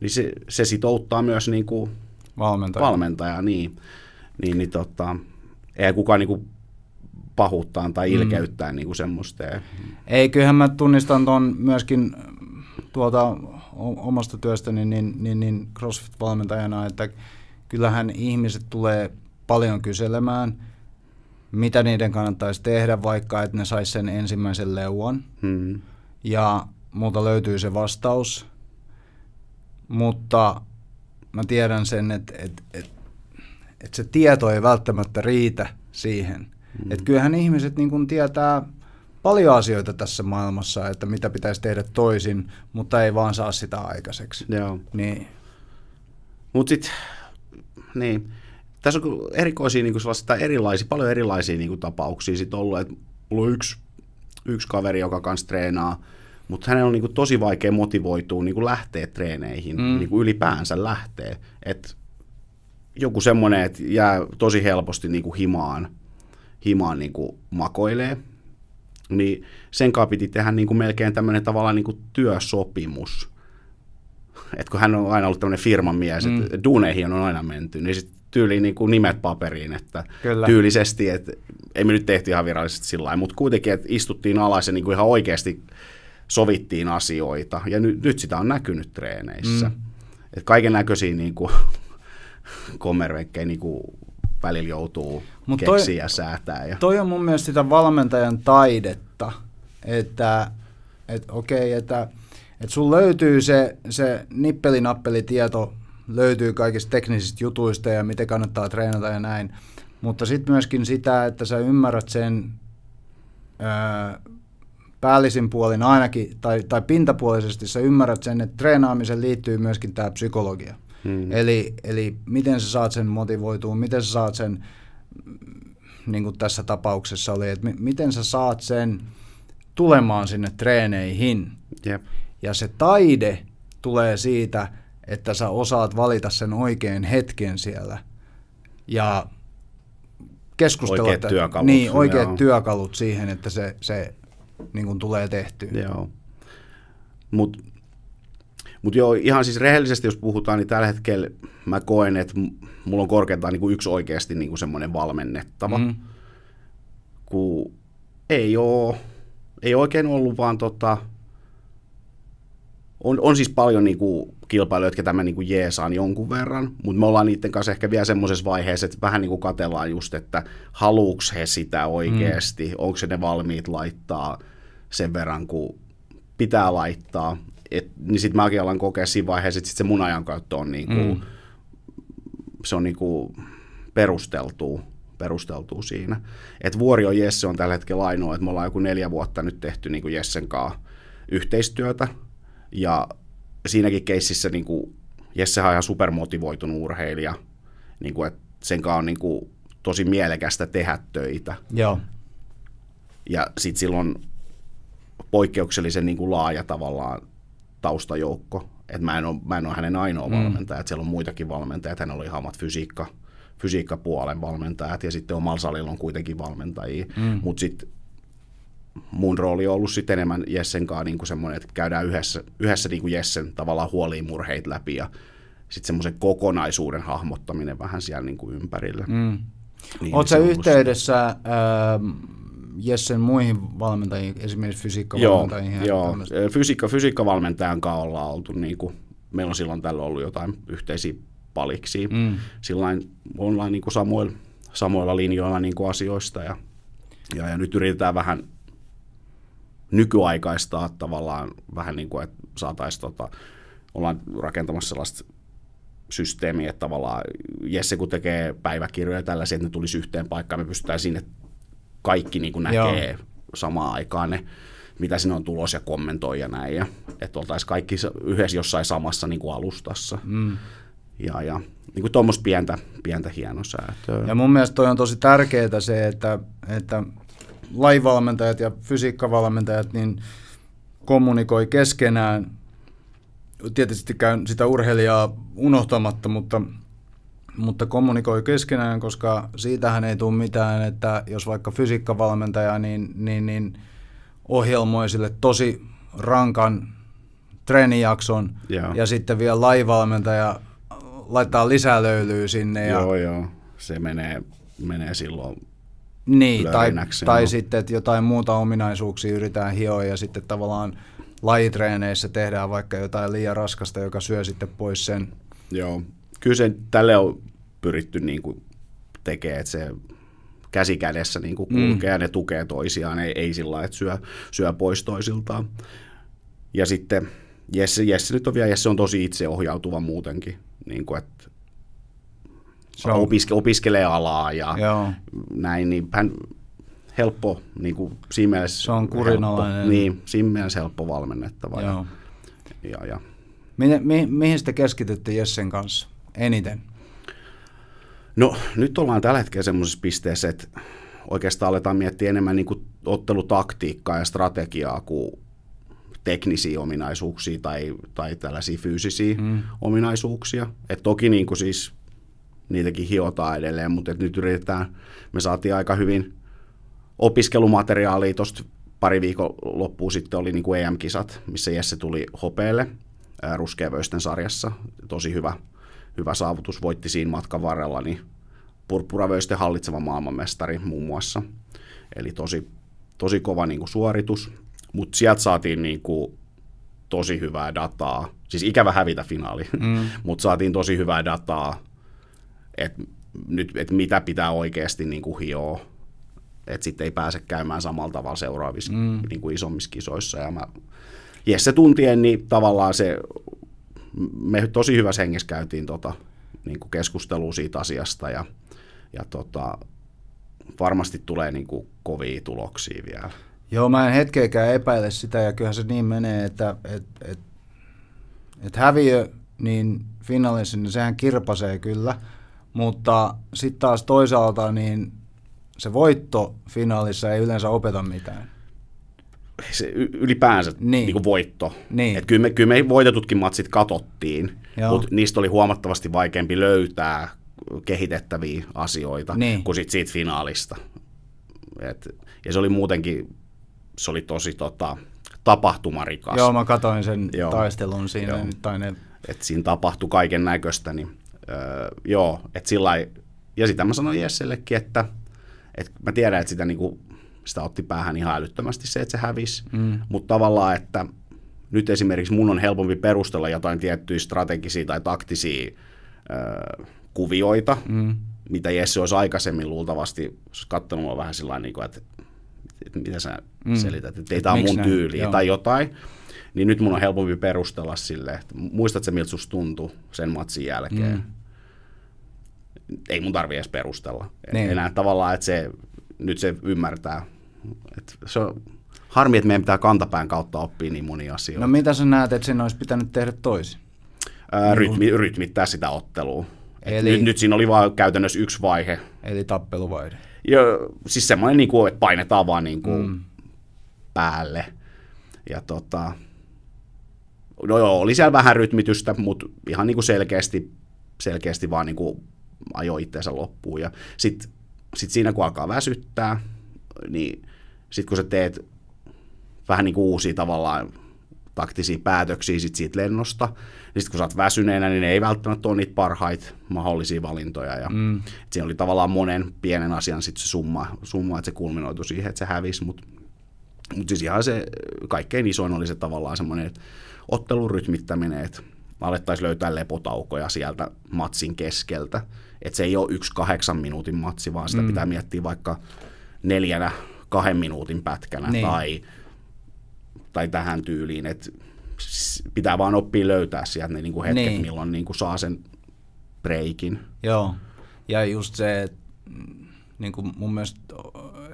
Niin se, se sitouttaa myös niin kuin valmentaja. valmentaja niin, niin, niin tota, ei kukaan niin kuin pahuuttaan tai ilkeyttään mm. niin kuin semmoista. Ei, kyllähän mä tunnistan tuon myöskin tuota omasta työstäni niin, niin, niin CrossFit-valmentajana, että kyllähän ihmiset tulee paljon kyselemään, mitä niiden kannattaisi tehdä, vaikka että ne saisi sen ensimmäisen leuan. Mm. Ja muuta löytyy se vastaus, mutta mä tiedän sen, että, että, että, että se tieto ei välttämättä riitä siihen. Mm. Et kyllähän ihmiset niin kun tietää paljon asioita tässä maailmassa, että mitä pitäisi tehdä toisin, mutta ei vaan saa sitä aikaiseksi. Joo. Niin. Mutta sitten, niin. Tässä on erikoisia, niin kuin erilaisia, paljon erilaisia niin kuin tapauksia sit ollut. Et mulla on yksi, yksi kaveri, joka kanssa treenaa, mutta hänen on niin kuin tosi vaikea motivoitua niin kuin lähteä treeneihin, mm. niin kuin ylipäänsä lähteä. Et joku semmoinen, että jää tosi helposti niin kuin himaan himaan niin kuin makoilee, niin sen kanssa piti tehdä niin kuin melkein tämmöinen tavallaan niin kuin työsopimus. Et kun hän on aina ollut tämmöinen firman mies, mm. että duuneihin on aina menty, niin sitten tyyliin niin kuin nimet paperiin, että Kyllä. tyylisesti, että ei me nyt tehty ihan virallisesti sillä lailla, mutta kuitenkin, että istuttiin alas ja niin kuin ihan oikeasti sovittiin asioita, ja ny, nyt sitä on näkynyt treeneissä. Mm. Kaiken näköisiä niin <laughs> komervenkkejä niin kuin välillä joutuu Mut toi, keksiä säätää. Ja. Toi on mun mielestä sitä valmentajan taidetta, että et, okei, että et sun löytyy se, se nippelinappelitieto, löytyy kaikista teknisistä jutuista ja miten kannattaa treenata ja näin, mutta sitten myöskin sitä, että sä ymmärrät sen öö, päällisin puolin ainakin, tai, tai pintapuolisesti sä ymmärrät sen, että treenaamiseen liittyy myöskin tämä psykologia. Hmm. Eli, eli miten sä saat sen motivoitua, miten sä saat sen niin kuin tässä tapauksessa oli, että miten sä saat sen tulemaan sinne treeneihin. Jep. Ja se taide tulee siitä, että sä osaat valita sen oikean hetken siellä ja keskustella. Oikeat että, työkalut. Niin, oikeat joo. työkalut siihen, että se, se niin kuin tulee tehtyä. Joo. Mutta mutta joo, ihan siis rehellisesti jos puhutaan, niin tällä hetkellä mä koen, että mulla on korkeintaan niin kuin yksi oikeasti niin kuin semmoinen valmennettava. Mm. Ku ei oo, ei oikein ollut vaan tota, on, on siis paljon niin kuin kilpailijoita, ketä mä niin kuin jeesaan jonkun verran, mutta me ollaan niiden kanssa ehkä vielä semmoisessa vaiheessa, että vähän niin kuin katellaan just, että haluuks he sitä oikeasti, mm. onko ne valmiit laittaa sen verran, kun pitää laittaa, et, niin sitten mäkin alan kokea siinä vaiheessa, että sit se mun ajankäyttö on niinku, mm. se on niinku perusteltua perusteltua siinä. Et Vuorio Jesse on tällä hetkellä ainoa, että me ollaan joku neljä vuotta nyt tehty niin Jessen kanssa yhteistyötä. Ja siinäkin keississä niin Jesse on ihan supermotivoitunut urheilija, niin kuin, että sen kanssa on niin tosi mielekästä tehdä töitä. Joo. Ja sitten silloin poikkeuksellisen niin kuin laaja tavallaan taustajoukko. Et mä, en ole, mä en ole hänen ainoa mm. valmentaja, että siellä on muitakin valmentajia. Hänellä oli ihan omat fysiikka, fysiikkapuolen valmentajat ja sitten omalla salilla on kuitenkin valmentajia. Mm. Mutta sitten mun rooli on ollut sitten enemmän Jessen kanssa niin semmoinen, että käydään yhdessä, yhdessä niin kuin Jessen tavallaan huoliin murheit läpi ja sitten semmoisen kokonaisuuden hahmottaminen vähän siellä niin kuin ympärillä. Mm. Niin, Oletko yhteydessä... Jessen muihin valmentajiin, esimerkiksi fysiikkavalmentajiin? Joo, joo. Fysiikka, fysiikkavalmentajan kanssa ollaan oltu, niin kuin, meillä on silloin tällä ollut jotain yhteisiä paliksi. Mm. Sillain ollaan niin kuin samoilla, samoilla linjoilla niin kuin asioista ja, ja, ja, nyt yritetään vähän nykyaikaistaa tavallaan vähän niin kuin, että saataisiin tota, ollaan rakentamassa sellaista systeemiä, että tavallaan Jesse kun tekee päiväkirjoja tällaisia, että ne tulisi yhteen paikkaan, me pystytään sinne kaikki niin kuin näkee Joo. samaan aikaan ne, mitä sinne on tulos ja kommentoi ja näin. Ja, että oltaisiin kaikki yhdessä jossain samassa niin kuin alustassa. Mm. Ja, ja niin kuin tuommoista pientä, pientä hienosäätöä. Ja mun mielestä toi on tosi tärkeää se, että, että laivalmentajat ja fysiikkavalmentajat niin kommunikoi keskenään. Tietysti käyn sitä urheilijaa unohtamatta, mutta – mutta kommunikoi keskenään, koska siitähän ei tule mitään, että jos vaikka fysiikkavalmentaja, niin, niin, niin ohjelmoi sille tosi rankan treenijakson joo. ja sitten vielä laivalmentaja laittaa lisää löylyä sinne. Ja... Joo, joo. Se menee, menee silloin niin, tai, tai sitten, että jotain muuta ominaisuuksia yritetään hioa ja sitten tavallaan lajitreeneissä tehdään vaikka jotain liian raskasta, joka syö sitten pois sen Joo, kyllä se tälle on pyritty niin kuin tekemään, että se käsi kädessä niin kuin mm. kulkee mm. ja ne tukee toisiaan, ei, ei sillä lailla, että syö, syö pois toisiltaan. Ja sitten Jesse, Jesse nyt on vielä, Jesse on tosi itseohjautuva muutenkin, niin kuin, että se on. Opiske, opiskelee alaa ja Joo. näin, niin hän helppo, niin kuin siinä mielessä se on kurinalainen. Helppo, niin, siinä mielessä helppo valmennettava. Joo. Ja, ja, ja. Mihin, mihin, mihin sitä keskitytte Jessen kanssa? eniten? No nyt ollaan tällä hetkellä semmoisessa pisteessä, että oikeastaan aletaan miettiä enemmän niin kuin ottelutaktiikkaa ja strategiaa kuin teknisiä ominaisuuksia tai, tai tällaisia fyysisiä mm. ominaisuuksia. Et toki niin kuin siis niitäkin hiotaan edelleen, mutta et nyt yritetään, me saatiin aika hyvin opiskelumateriaalia tuosta pari viikon loppuun sitten oli niin kuin EM-kisat, missä Jesse tuli hopeelle ruskeavöisten sarjassa. Tosi hyvä hyvä saavutus voitti siinä matkan varrella, niin purppuravöisten hallitseva maailmanmestari muun muassa. Eli tosi, tosi kova niin kuin suoritus, mutta sieltä saatiin niin kuin tosi hyvää dataa. Siis ikävä hävitä finaali, mm. <laughs> mutta saatiin tosi hyvää dataa, että nyt, et mitä pitää oikeasti niin kuin hioa, että sitten ei pääse käymään samalla tavalla seuraavissa mm. niin kuin isommissa kisoissa. Ja mä, Jesse tuntien, niin tavallaan se me tosi hyvässä hengessä käytiin tota, niin kuin keskustelua siitä asiasta ja, ja tota, varmasti tulee niin kuin kovia tuloksia vielä. Joo, mä en hetkeäkään epäile sitä ja kyllähän se niin menee, että et, et, et häviö niin finaalissa, niin sehän kirpasee kyllä, mutta sitten taas toisaalta niin se voitto finaalissa ei yleensä opeta mitään se ylipäänsä niin. Niin kuin voitto. Niin. Et kyllä, me, kyllä me voitetutkin matsit katottiin, mutta niistä oli huomattavasti vaikeampi löytää kehitettäviä asioita niin. kuin sit siitä finaalista. Et, ja se oli muutenkin, se oli tosi tota, tapahtumarikas. Joo, mä katoin sen joo. taistelun siinä. Joo. Tai ne... Et siinä tapahtui kaiken näköistä. Niin, öö, joo, et sillai, ja sitä mä sanoin Jessellekin, että et mä tiedän, että sitä niinku sitä otti päähän ihan älyttömästi se, että se hävisi. Mm. Mutta tavallaan, että nyt esimerkiksi mun on helpompi perustella jotain tiettyjä strategisia tai taktisia ö, kuvioita, mm. mitä Jesse olisi aikaisemmin luultavasti katsonut mua vähän sillä niin että, että mitä sä mm. selität, että ei tämä mun tyyli tai jotain. Niin nyt mun on helpompi perustella sille, että muistatko miltä susta tuntui sen matsin jälkeen. Mm. Ei mun tarvi edes perustella. Niin. Enää tavallaan, että se nyt se ymmärtää. Et se on harmi, että meidän pitää kantapään kautta oppia niin monia asioita. No mitä sä näet, että sen olisi pitänyt tehdä toisin? Ää, niin rytmi, rytmittää sitä ottelua. eli, nyt, nyt siinä oli vain käytännössä yksi vaihe. Eli tappeluvaihe. Ja, siis semmoinen, niin kuin, että painetaan vaan niin kuin mm. päälle. Ja tota, no joo, oli siellä vähän rytmitystä, mutta ihan niin kuin selkeästi, selkeästi vaan niin kuin ajoi itteensä loppuun. Ja sitten sitten siinä kun alkaa väsyttää, niin sitten kun sä teet vähän niin kuin uusia tavallaan taktisia päätöksiä sit siitä lennosta, niin sitten kun sä oot väsyneenä, niin ne ei välttämättä ole niitä parhaita mahdollisia valintoja. Ja mm. Siinä oli tavallaan monen pienen asian sit se summa, summa, että se kulminoitu siihen, että se hävisi, mutta mut siis ihan se kaikkein isoin oli se tavallaan semmoinen, että ottelun rytmittäminen, että alettaisiin löytää lepotaukoja sieltä matsin keskeltä, että se ei ole yksi kahdeksan minuutin matsi, vaan sitä mm. pitää miettiä vaikka neljänä kahden minuutin pätkänä niin. tai, tai tähän tyyliin. Että pitää vaan oppia löytää sieltä ne niin kuin hetket, niin. milloin niin kuin saa sen breikin. Joo, ja just se, niin kuin mun mielestä,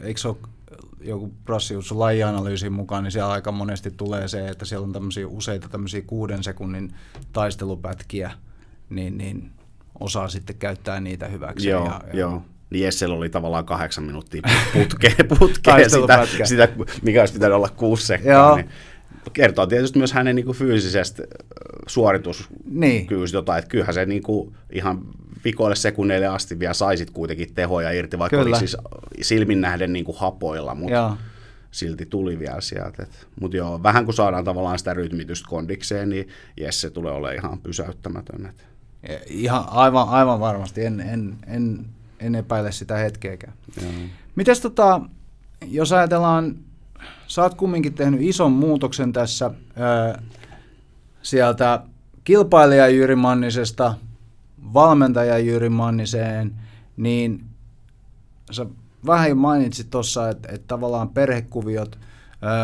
eikö se ole joku prassius lajianalyysin mukaan, niin siellä aika monesti tulee se, että siellä on tämmöisiä useita tämmöisiä kuuden sekunnin taistelupätkiä, niin, niin osaa sitten käyttää niitä hyväksi. Joo, ja, ja... joo. Niin Jessel oli tavallaan kahdeksan minuuttia putkeen, <laughs> putkeen sitä, sitä, mikä olisi pitänyt olla kuusi sekkaa. Niin kertoo tietysti myös hänen niinku niin kuin fyysisestä suoritus niin. jotain, että kyllähän se niin kuin ihan vikoille sekunneille asti vielä saisit kuitenkin tehoja irti, vaikka Kyllä. oli siis silmin nähden niin kuin hapoilla, mutta joo. silti tuli vielä sieltä. Mutta joo, vähän kun saadaan tavallaan sitä rytmitystä kondikseen, niin Jesse tulee olemaan ihan pysäyttämätön. Että. Ihan aivan, aivan varmasti, en, en, en, en epäile sitä hetkeäkään. Mm. Mites tota, jos ajatellaan, sä oot kumminkin tehnyt ison muutoksen tässä ö, sieltä kilpailija Jyri Mannisesta valmentaja Jyri Manniseen, niin sä vähän mainitsit tuossa, että, että tavallaan perhekuviot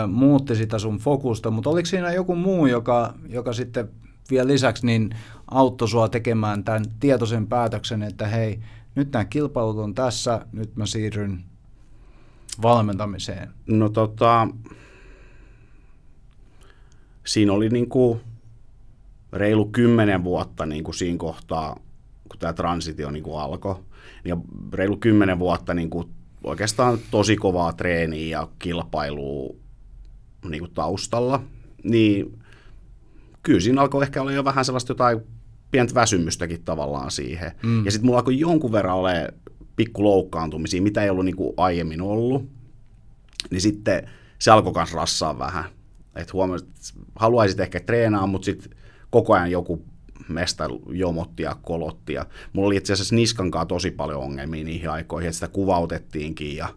ö, muutti sitä sun fokusta, mutta oliko siinä joku muu, joka, joka sitten vielä lisäksi niin auttoi sua tekemään tämän tietoisen päätöksen, että hei, nyt nämä kilpailut on tässä, nyt mä siirryn valmentamiseen? No tota, siinä oli niin kuin reilu kymmenen vuotta niin kuin siinä kohtaa, kun tämä transitio niin kuin alkoi, niin reilu kymmenen vuotta niin kuin oikeastaan tosi kovaa treeniä ja kilpailua niin kuin taustalla, niin kyllä siinä alkoi ehkä olla jo vähän sellaista jotain pientä väsymystäkin tavallaan siihen. Mm. Ja sitten mulla alkoi jonkun verran ole pikku loukkaantumisia, mitä ei ollut niin kuin aiemmin ollut. Niin sitten se alkoi myös rassaa vähän. Et huomasin, että haluaisit ehkä treenaa, mutta sitten koko ajan joku mestä jomotti ja kolotti. Ja mulla oli itse asiassa niskan tosi paljon ongelmia niihin aikoihin, että sitä kuvautettiinkin ja,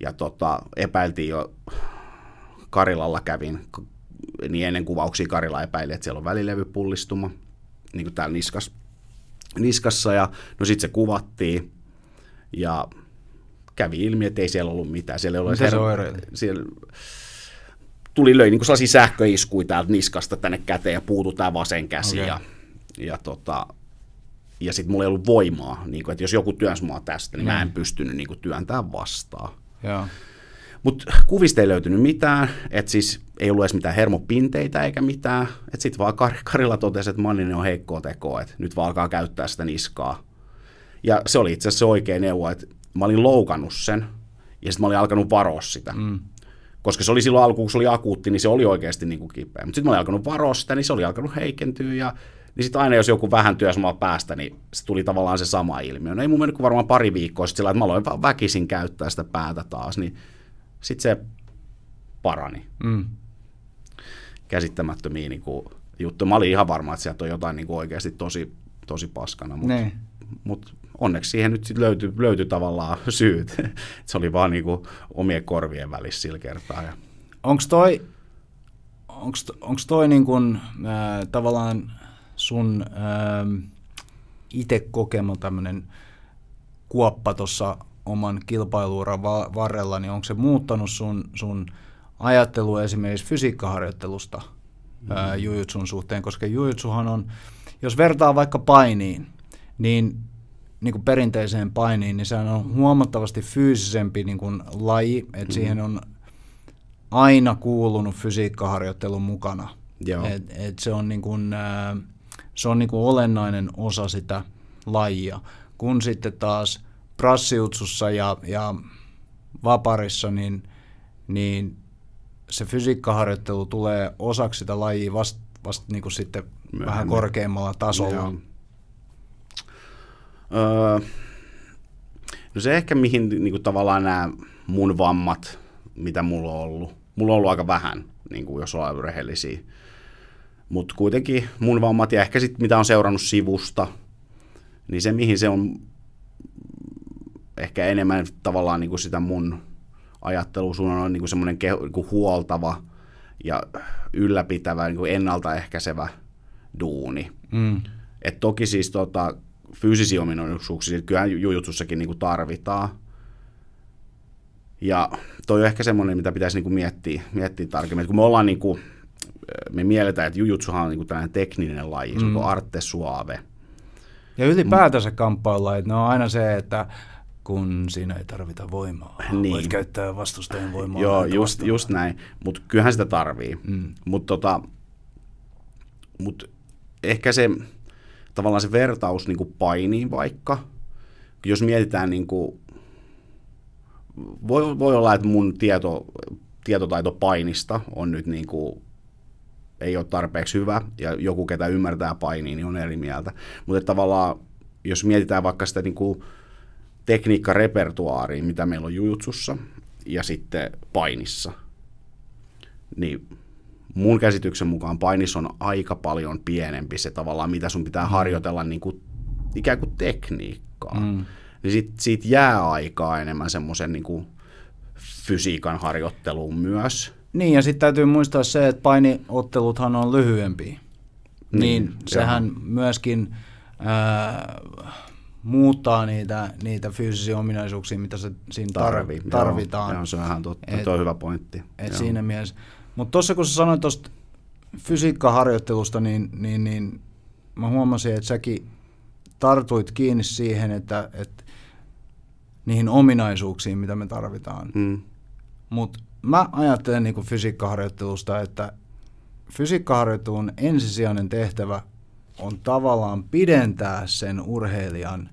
ja tota, epäiltiin jo, Karilalla kävin, niin ennen kuvauksia Karilla epäili, että siellä on välilevypullistuma niin kuin täällä niskas, niskassa ja no sitten se kuvattiin ja kävi ilmi, että ei siellä ollut mitään. Siellä ei ollut Mitä her- siellä tuli löi niin kuin sellaisia sähköiskuja täältä niskasta tänne käteen ja puutu tämä vasen käsi okay. ja, ja tota, ja sitten mulla ei ollut voimaa, niin kuin, että jos joku työnsi mua tästä, niin mm. mä en pystynyt niin kuin, työntämään vastaan. Yeah. Mutta kuvista ei löytynyt mitään, että siis ei ollut edes mitään hermopinteitä eikä mitään. Että sitten vaan Kar- Karilla totesi, että Manninen on heikkoa tekoa, että nyt vaan alkaa käyttää sitä niskaa. Ja se oli itse asiassa oikea neuvo, että mä olin loukannut sen ja sitten mä olin alkanut varoa sitä. Mm. Koska se oli silloin alkuun, kun se oli akuutti, niin se oli oikeasti niin kuin kipeä. Mutta sitten mä olin alkanut varoa sitä, niin se oli alkanut heikentyä ja niin sitten aina jos joku vähän työs mua päästä, niin se tuli tavallaan se sama ilmiö. No ei mun mennyt kuin varmaan pari viikkoa sitten sillä, että mä aloin väkisin käyttää sitä päätä taas, niin sitten se parani. Mm. Käsittämättömiä niin kuin, juttuja. Mä olin ihan varma, että sieltä on jotain niin kuin oikeasti tosi, tosi paskana, mutta niin. mut onneksi siihen nyt sit löytyi, löytyi tavallaan <laughs> syyt. se oli vaan niin kuin, omien korvien välissä sillä kertaa. Ja... Onko toi, onks, onks toi niin kuin, äh, tavallaan sun äh, itse kokema tämmöinen kuoppa tuossa oman kilpailuuran va- varrella, niin onko se muuttanut sun, sun ajattelua esimerkiksi fysiikkaharjoittelusta mm. ää, jujutsun suhteen? Koska jujutsuhan on, jos vertaa vaikka painiin, niin, niin kuin perinteiseen painiin, niin sehän on huomattavasti fyysisempi niin kuin laji, että mm. Mm-hmm. siihen on aina kuulunut fysiikkaharjoittelun mukana. Joo. Et, et se on, niin kuin, ää, se on niin kuin olennainen osa sitä lajia. Kun sitten taas – prassiutsussa ja, ja vaparissa, niin, niin se fysiikkaharjoittelu tulee osaksi sitä lajia vasta vast, niin kuin sitten Myöhemmin. vähän korkeammalla tasolla. Joo. Öö, no se ehkä mihin niin kuin tavallaan nämä mun vammat, mitä mulla on ollut. Mulla on ollut aika vähän, niin kuin jos ollaan rehellisiä. Mutta kuitenkin mun vammat ja ehkä sitten mitä on seurannut sivusta, niin se mihin se on ehkä enemmän tavallaan niin kuin sitä mun ajattelusuunnan on niin kuin semmoinen keho, niin kuin huoltava ja ylläpitävä, niin kuin ennaltaehkäisevä duuni. Mm. Et toki siis tota, fyysisiä ominaisuuksia kyllähän jujutsussakin niin kuin tarvitaan. Ja toi on ehkä semmoinen, mitä pitäisi niin kuin miettiä, miettiä tarkemmin. Et kun me ollaan niin kuin, me mielletään, että jujutsuhan on niin kuin tällainen tekninen laji, mm. se on mm. arte suave. Ja ylipäätänsä kamppailla, että ne on aina se, että kun siinä ei tarvita voimaa. Niin. Voit käyttää vastustajan voimaa. Joo, just, just näin. Mutta kyllähän sitä tarvii. Mm. Mutta tota, mut ehkä se tavallaan se vertaus niin painiin vaikka, jos mietitään, niin kuin, voi, voi olla, että mun tieto, tietotaito painista on nyt niin kuin, ei ole tarpeeksi hyvä, ja joku, ketä ymmärtää painiin, niin on eri mieltä. Mutta tavallaan, jos mietitään vaikka sitä niin kuin, tekniikkarepertuaariin, mitä meillä on jujutsussa ja sitten painissa, niin mun käsityksen mukaan painissa on aika paljon pienempi se tavallaan, mitä sun pitää mm. harjoitella niin kuin, ikään kuin tekniikkaa. Mm. Niin sit, siitä jää aikaa enemmän semmoisen niin kuin fysiikan harjoitteluun myös. Niin, ja sitten täytyy muistaa se, että painiotteluthan on lyhyempi. Niin, niin sehän joo. myöskin... Äh, muuttaa niitä, niitä fyysisiä ominaisuuksia, mitä se siinä Tarvi, tarvitaan. Joo, se on ihan totta. Et, on hyvä pointti. Et siinä mielessä. Mutta tuossa kun sä sanoit tuosta fysiikkaharjoittelusta, niin, niin, niin mä huomasin, että säkin tartuit kiinni siihen, että, että niihin ominaisuuksiin, mitä me tarvitaan. Mm. Mutta mä ajattelen niin fysiikkaharjoittelusta, että fysiikkaharjoittelun ensisijainen tehtävä on tavallaan pidentää sen urheilijan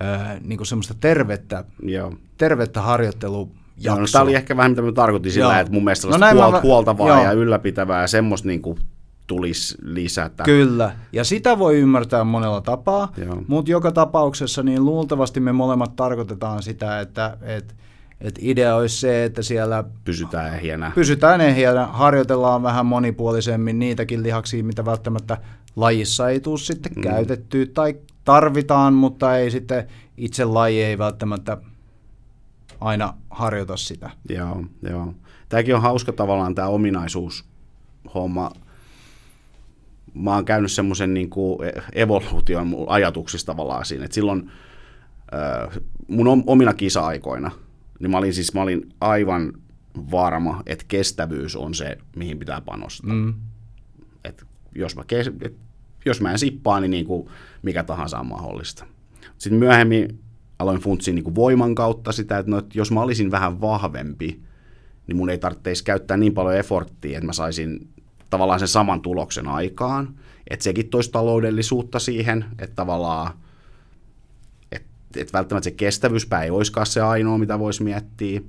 ää, niin kuin semmoista tervettä, Joo. tervettä harjoittelujaksoa. no, tämä oli ehkä vähän mitä mä tarkoitin sillä, että mun mielestä no, näin puol- mä... huoltavaa Joo. ja ylläpitävää ja semmoista niin kuin tulisi lisätä. Kyllä, ja sitä voi ymmärtää monella tapaa, Joo. mutta joka tapauksessa niin luultavasti me molemmat tarkoitetaan sitä, että, että et idea olisi se, että siellä pysytään ehjänä. pysytään ehjänä, harjoitellaan vähän monipuolisemmin niitäkin lihaksia, mitä välttämättä lajissa ei tule sitten mm. käytettyä tai tarvitaan, mutta ei sitten itse laji ei välttämättä aina harjoita sitä. Joo, joo. Tämäkin on hauska tavallaan tämä ominaisuus homma. Mä oon käynyt semmoisen niin evoluution ajatuksista tavallaan siinä, että silloin äh, mun omina kisa-aikoina, niin mä olin siis mä olin aivan varma, että kestävyys on se, mihin pitää panostaa. Mm. Et jos mä kes- et jos mä en sippaa, niin, niin kuin mikä tahansa on mahdollista. Sitten myöhemmin aloin funtsia niin kuin voiman kautta sitä, että, no, että jos mä olisin vähän vahvempi, niin mun ei tarvitsisi käyttää niin paljon eforttia, että mä saisin tavallaan sen saman tuloksen aikaan. Että sekin toisi taloudellisuutta siihen, että tavallaan että että välttämättä se kestävyyspää ei olisikaan se ainoa, mitä voisi miettiä.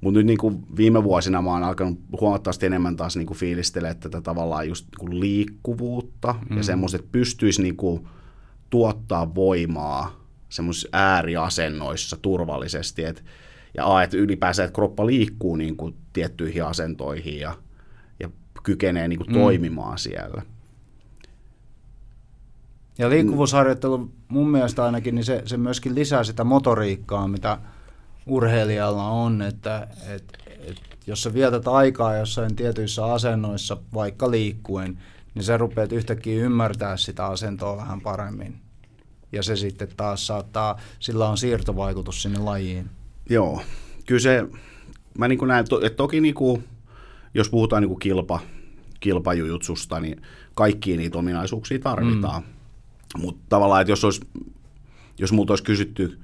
Mutta nyt niin kuin viime vuosina mä oon alkanut huomattavasti enemmän taas niin kuin fiilistelee tätä tavallaan just niin kuin liikkuvuutta mm. ja semmoista, että pystyisi niin kuin tuottaa voimaa semmoisissa ääriasennoissa turvallisesti. Et, ja a, että ylipäänsä, että kroppa liikkuu niin kuin tiettyihin asentoihin ja, ja kykenee niin kuin mm. toimimaan siellä. Ja liikkuvuusharjoittelu mun mielestä ainakin, niin se, se myöskin lisää sitä motoriikkaa, mitä – urheilijalla on, että että että jos sä vietät aikaa jossain tietyissä asennoissa, vaikka liikkuen, niin sä rupeat yhtäkkiä ymmärtää sitä asentoa vähän paremmin. Ja se sitten taas saattaa, sillä on siirtovaikutus sinne lajiin. Joo, kyllä se, mä niin näen, että toki niin kuin, jos puhutaan niin kuin kilpa, kilpajujutsusta, niin kaikkia niitä ominaisuuksia tarvitaan. Mm. Mutta tavallaan, että jos, olisi, jos multa olisi kysytty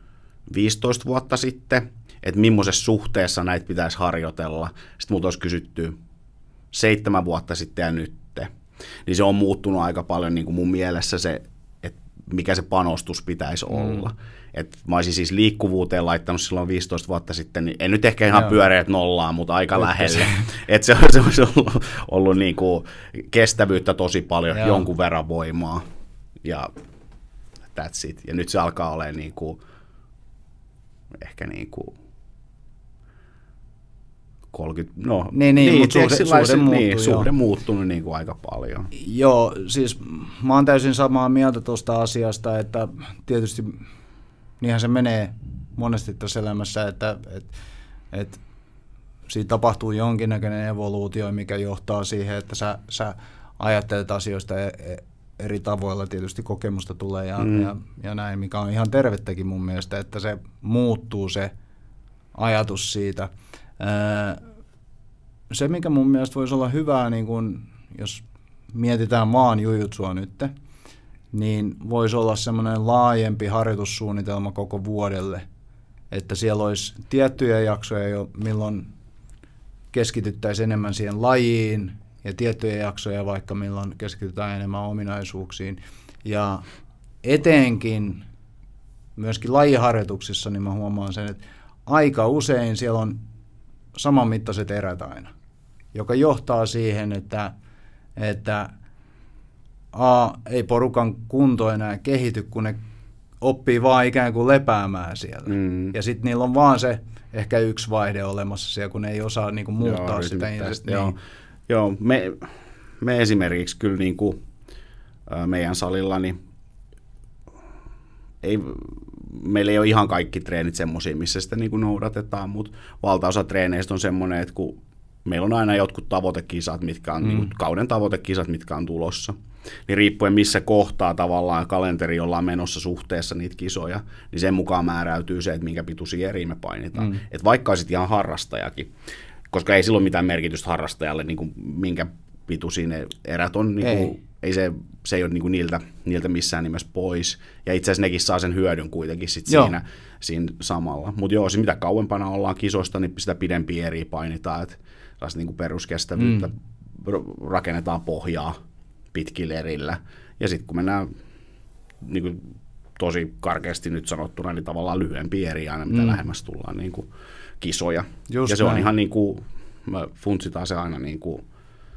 15 vuotta sitten, että millaisessa suhteessa näitä pitäisi harjoitella. Sitten multa olisi kysytty seitsemän vuotta sitten ja nytte. Niin se on muuttunut aika paljon niin kuin mun mielessä se, että mikä se panostus pitäisi mm. olla. Et mä olisin siis liikkuvuuteen laittanut silloin 15 vuotta sitten, niin en nyt ehkä ihan Joo. pyöreät nollaan, mutta aika Nyt lähelle. <laughs> Et se, on, se olisi ollut, ollut niin kuin kestävyyttä tosi paljon, Joo. jonkun verran voimaa. Ja that's it. Ja nyt se alkaa olemaan niin kuin – ehkä niin kuin 30, no niin, niin, niin, suhde, suhde, suhde, muuttui, niin, suhde muuttunut niin kuin aika paljon. Joo, siis mä oon täysin samaa mieltä tuosta asiasta, että tietysti niinhän se menee monesti tässä elämässä, että että, että siitä tapahtuu jonkinnäköinen evoluutio, mikä johtaa siihen, että sä, sä ajattelet asioista e, e, eri tavoilla tietysti kokemusta tulee ja, mm. ja, ja näin, mikä on ihan tervettäkin mun mielestä, että se muuttuu se ajatus siitä. Öö, se, mikä mun mielestä voisi olla hyvää, niin kun, jos mietitään vaan jujutsua nyt, niin voisi olla semmoinen laajempi harjoitussuunnitelma koko vuodelle, että siellä olisi tiettyjä jaksoja, jo, milloin keskityttäisiin enemmän siihen lajiin ja tiettyjä jaksoja vaikka milloin keskitytään enemmän ominaisuuksiin. Ja etenkin myöskin lajiharjoituksissa, niin mä huomaan sen, että aika usein siellä on samanmittaiset erät aina, joka johtaa siihen, että, että A, ei porukan kunto enää kehity, kun ne oppii vaan ikään kuin lepäämään siellä. Mm. Ja sitten niillä on vaan se ehkä yksi vaihde olemassa siellä, kun ne ei osaa niin kuin, muuttaa Joo, sitä. Niin, niin. Joo, me, me esimerkiksi kyllä niin kuin meidän salilla, niin ei, meillä ei ole ihan kaikki treenit semmoisia, missä sitä niin kuin noudatetaan, mutta valtaosa treeneistä on semmoinen, että kun meillä on aina jotkut tavoitekisat, mitkä on mm. niin kuin mm. kauden tavoitekisat, mitkä on tulossa, niin riippuen missä kohtaa tavallaan kalenteri ollaan menossa suhteessa niitä kisoja, niin sen mukaan määräytyy se, että minkä pituisia eri me painitaan. Mm. Että vaikka olisit ihan harrastajakin, koska ei silloin mitään merkitystä harrastajalle, niin kuin minkä pitu siinä erät on. Niin kuin, ei. ei se, se ei ole niin kuin niiltä, niiltä missään nimessä pois. Ja itse asiassa nekin saa sen hyödyn kuitenkin sit siinä, siinä samalla. Mutta joo, siis mitä kauempana ollaan kisoista, niin sitä pidempiä eri painitaan. Että niin kuin peruskestävyyttä mm. rakennetaan pohjaa pitkillä erillä. Ja sitten kun mennään niin kuin tosi karkeasti nyt sanottuna, niin tavallaan lyhyempi eri aina, mitä mm. lähemmäs tullaan niin kuin kisoja. Just ja se näin. on ihan niin kuin, mä funtsitaan se aina niin kuin.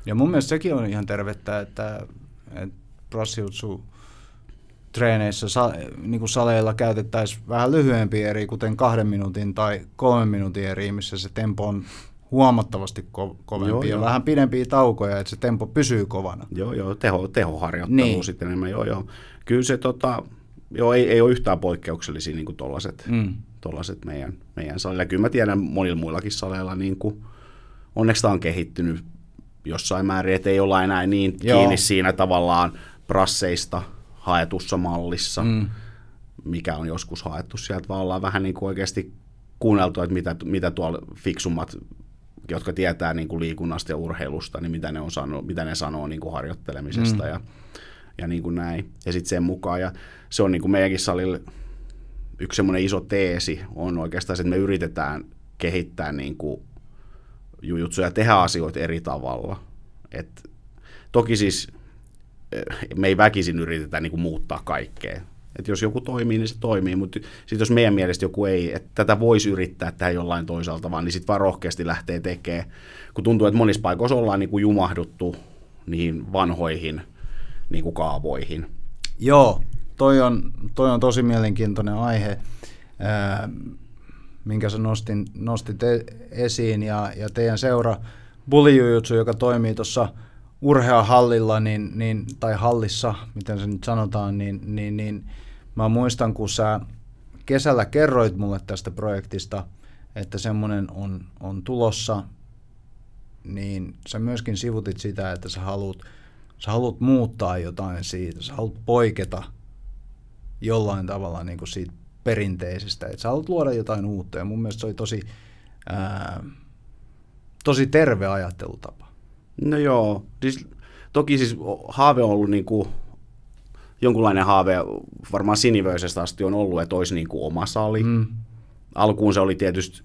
Ja mun mielestä sekin on ihan tervettä, että, että brassiutsu treeneissä sa, niin kuin saleilla käytettäisiin vähän lyhyempiä eri, kuten kahden minuutin tai kolmen minuutin eri, missä se tempo on huomattavasti ko- kovempi joo, ja joo. vähän pidempiä taukoja, että se tempo pysyy kovana. Joo, joo, teho, tehoharjoittelu niin. sitten enemmän, joo, joo. Kyllä se tota, joo, ei, ei ole yhtään poikkeuksellisia niin tuollaiset mm. Tollaset meidän, meidän salilla. Kyllä mä tiedän monilla muillakin saleilla, niin kuin, onneksi tämä on kehittynyt jossain määrin, että ei olla enää niin joo. kiinni siinä tavallaan prasseista haetussa mallissa, mm. mikä on joskus haettu sieltä, vaan ollaan vähän niin kuin oikeasti kuunneltu, että mitä, mitä tuolla fiksummat jotka tietää niin kuin liikunnasta ja urheilusta, niin mitä ne, on sano, mitä ne sanoo niin kuin harjoittelemisesta mm. ja ja niin kuin näin. Ja sitten sen mukaan. Ja se on niin kuin meidänkin salille yksi semmoinen iso teesi on oikeastaan se, että me yritetään kehittää niin kuin jujutsuja ja tehdä asioita eri tavalla. Et toki siis eh, me ei väkisin yritetä niin kuin muuttaa kaikkea. Et jos joku toimii, niin se toimii, mutta sitten jos meidän mielestä joku ei, että tätä voisi yrittää tehdä jollain toisaalta, vaan niin sitten vaan rohkeasti lähtee tekemään. Kun tuntuu, että monissa paikoissa ollaan niin kuin jumahduttu niihin vanhoihin niin kuin kaavoihin. Joo, toi on, toi on tosi mielenkiintoinen aihe, ää, minkä sä nostin, nostit e-, esiin ja, ja teidän seura Bully Jujutsu, joka toimii tuossa urheahallilla niin, niin, tai hallissa, miten se nyt sanotaan, niin, niin, niin mä muistan, kun sä kesällä kerroit mulle tästä projektista, että semmoinen on, on tulossa, niin sä myöskin sivutit sitä, että sä haluat – sä haluat muuttaa jotain siitä, sä haluat poiketa jollain tavalla niin kuin siitä perinteisestä, että sä haluat luoda jotain uutta ja mun mielestä se oli tosi, ää, tosi terve ajattelutapa. No joo, siis, toki siis haave on ollut niin kuin, jonkunlainen haave varmaan sinivöisestä asti on ollut, että olisi niin kuin oma sali. Mm. Alkuun se oli tietysti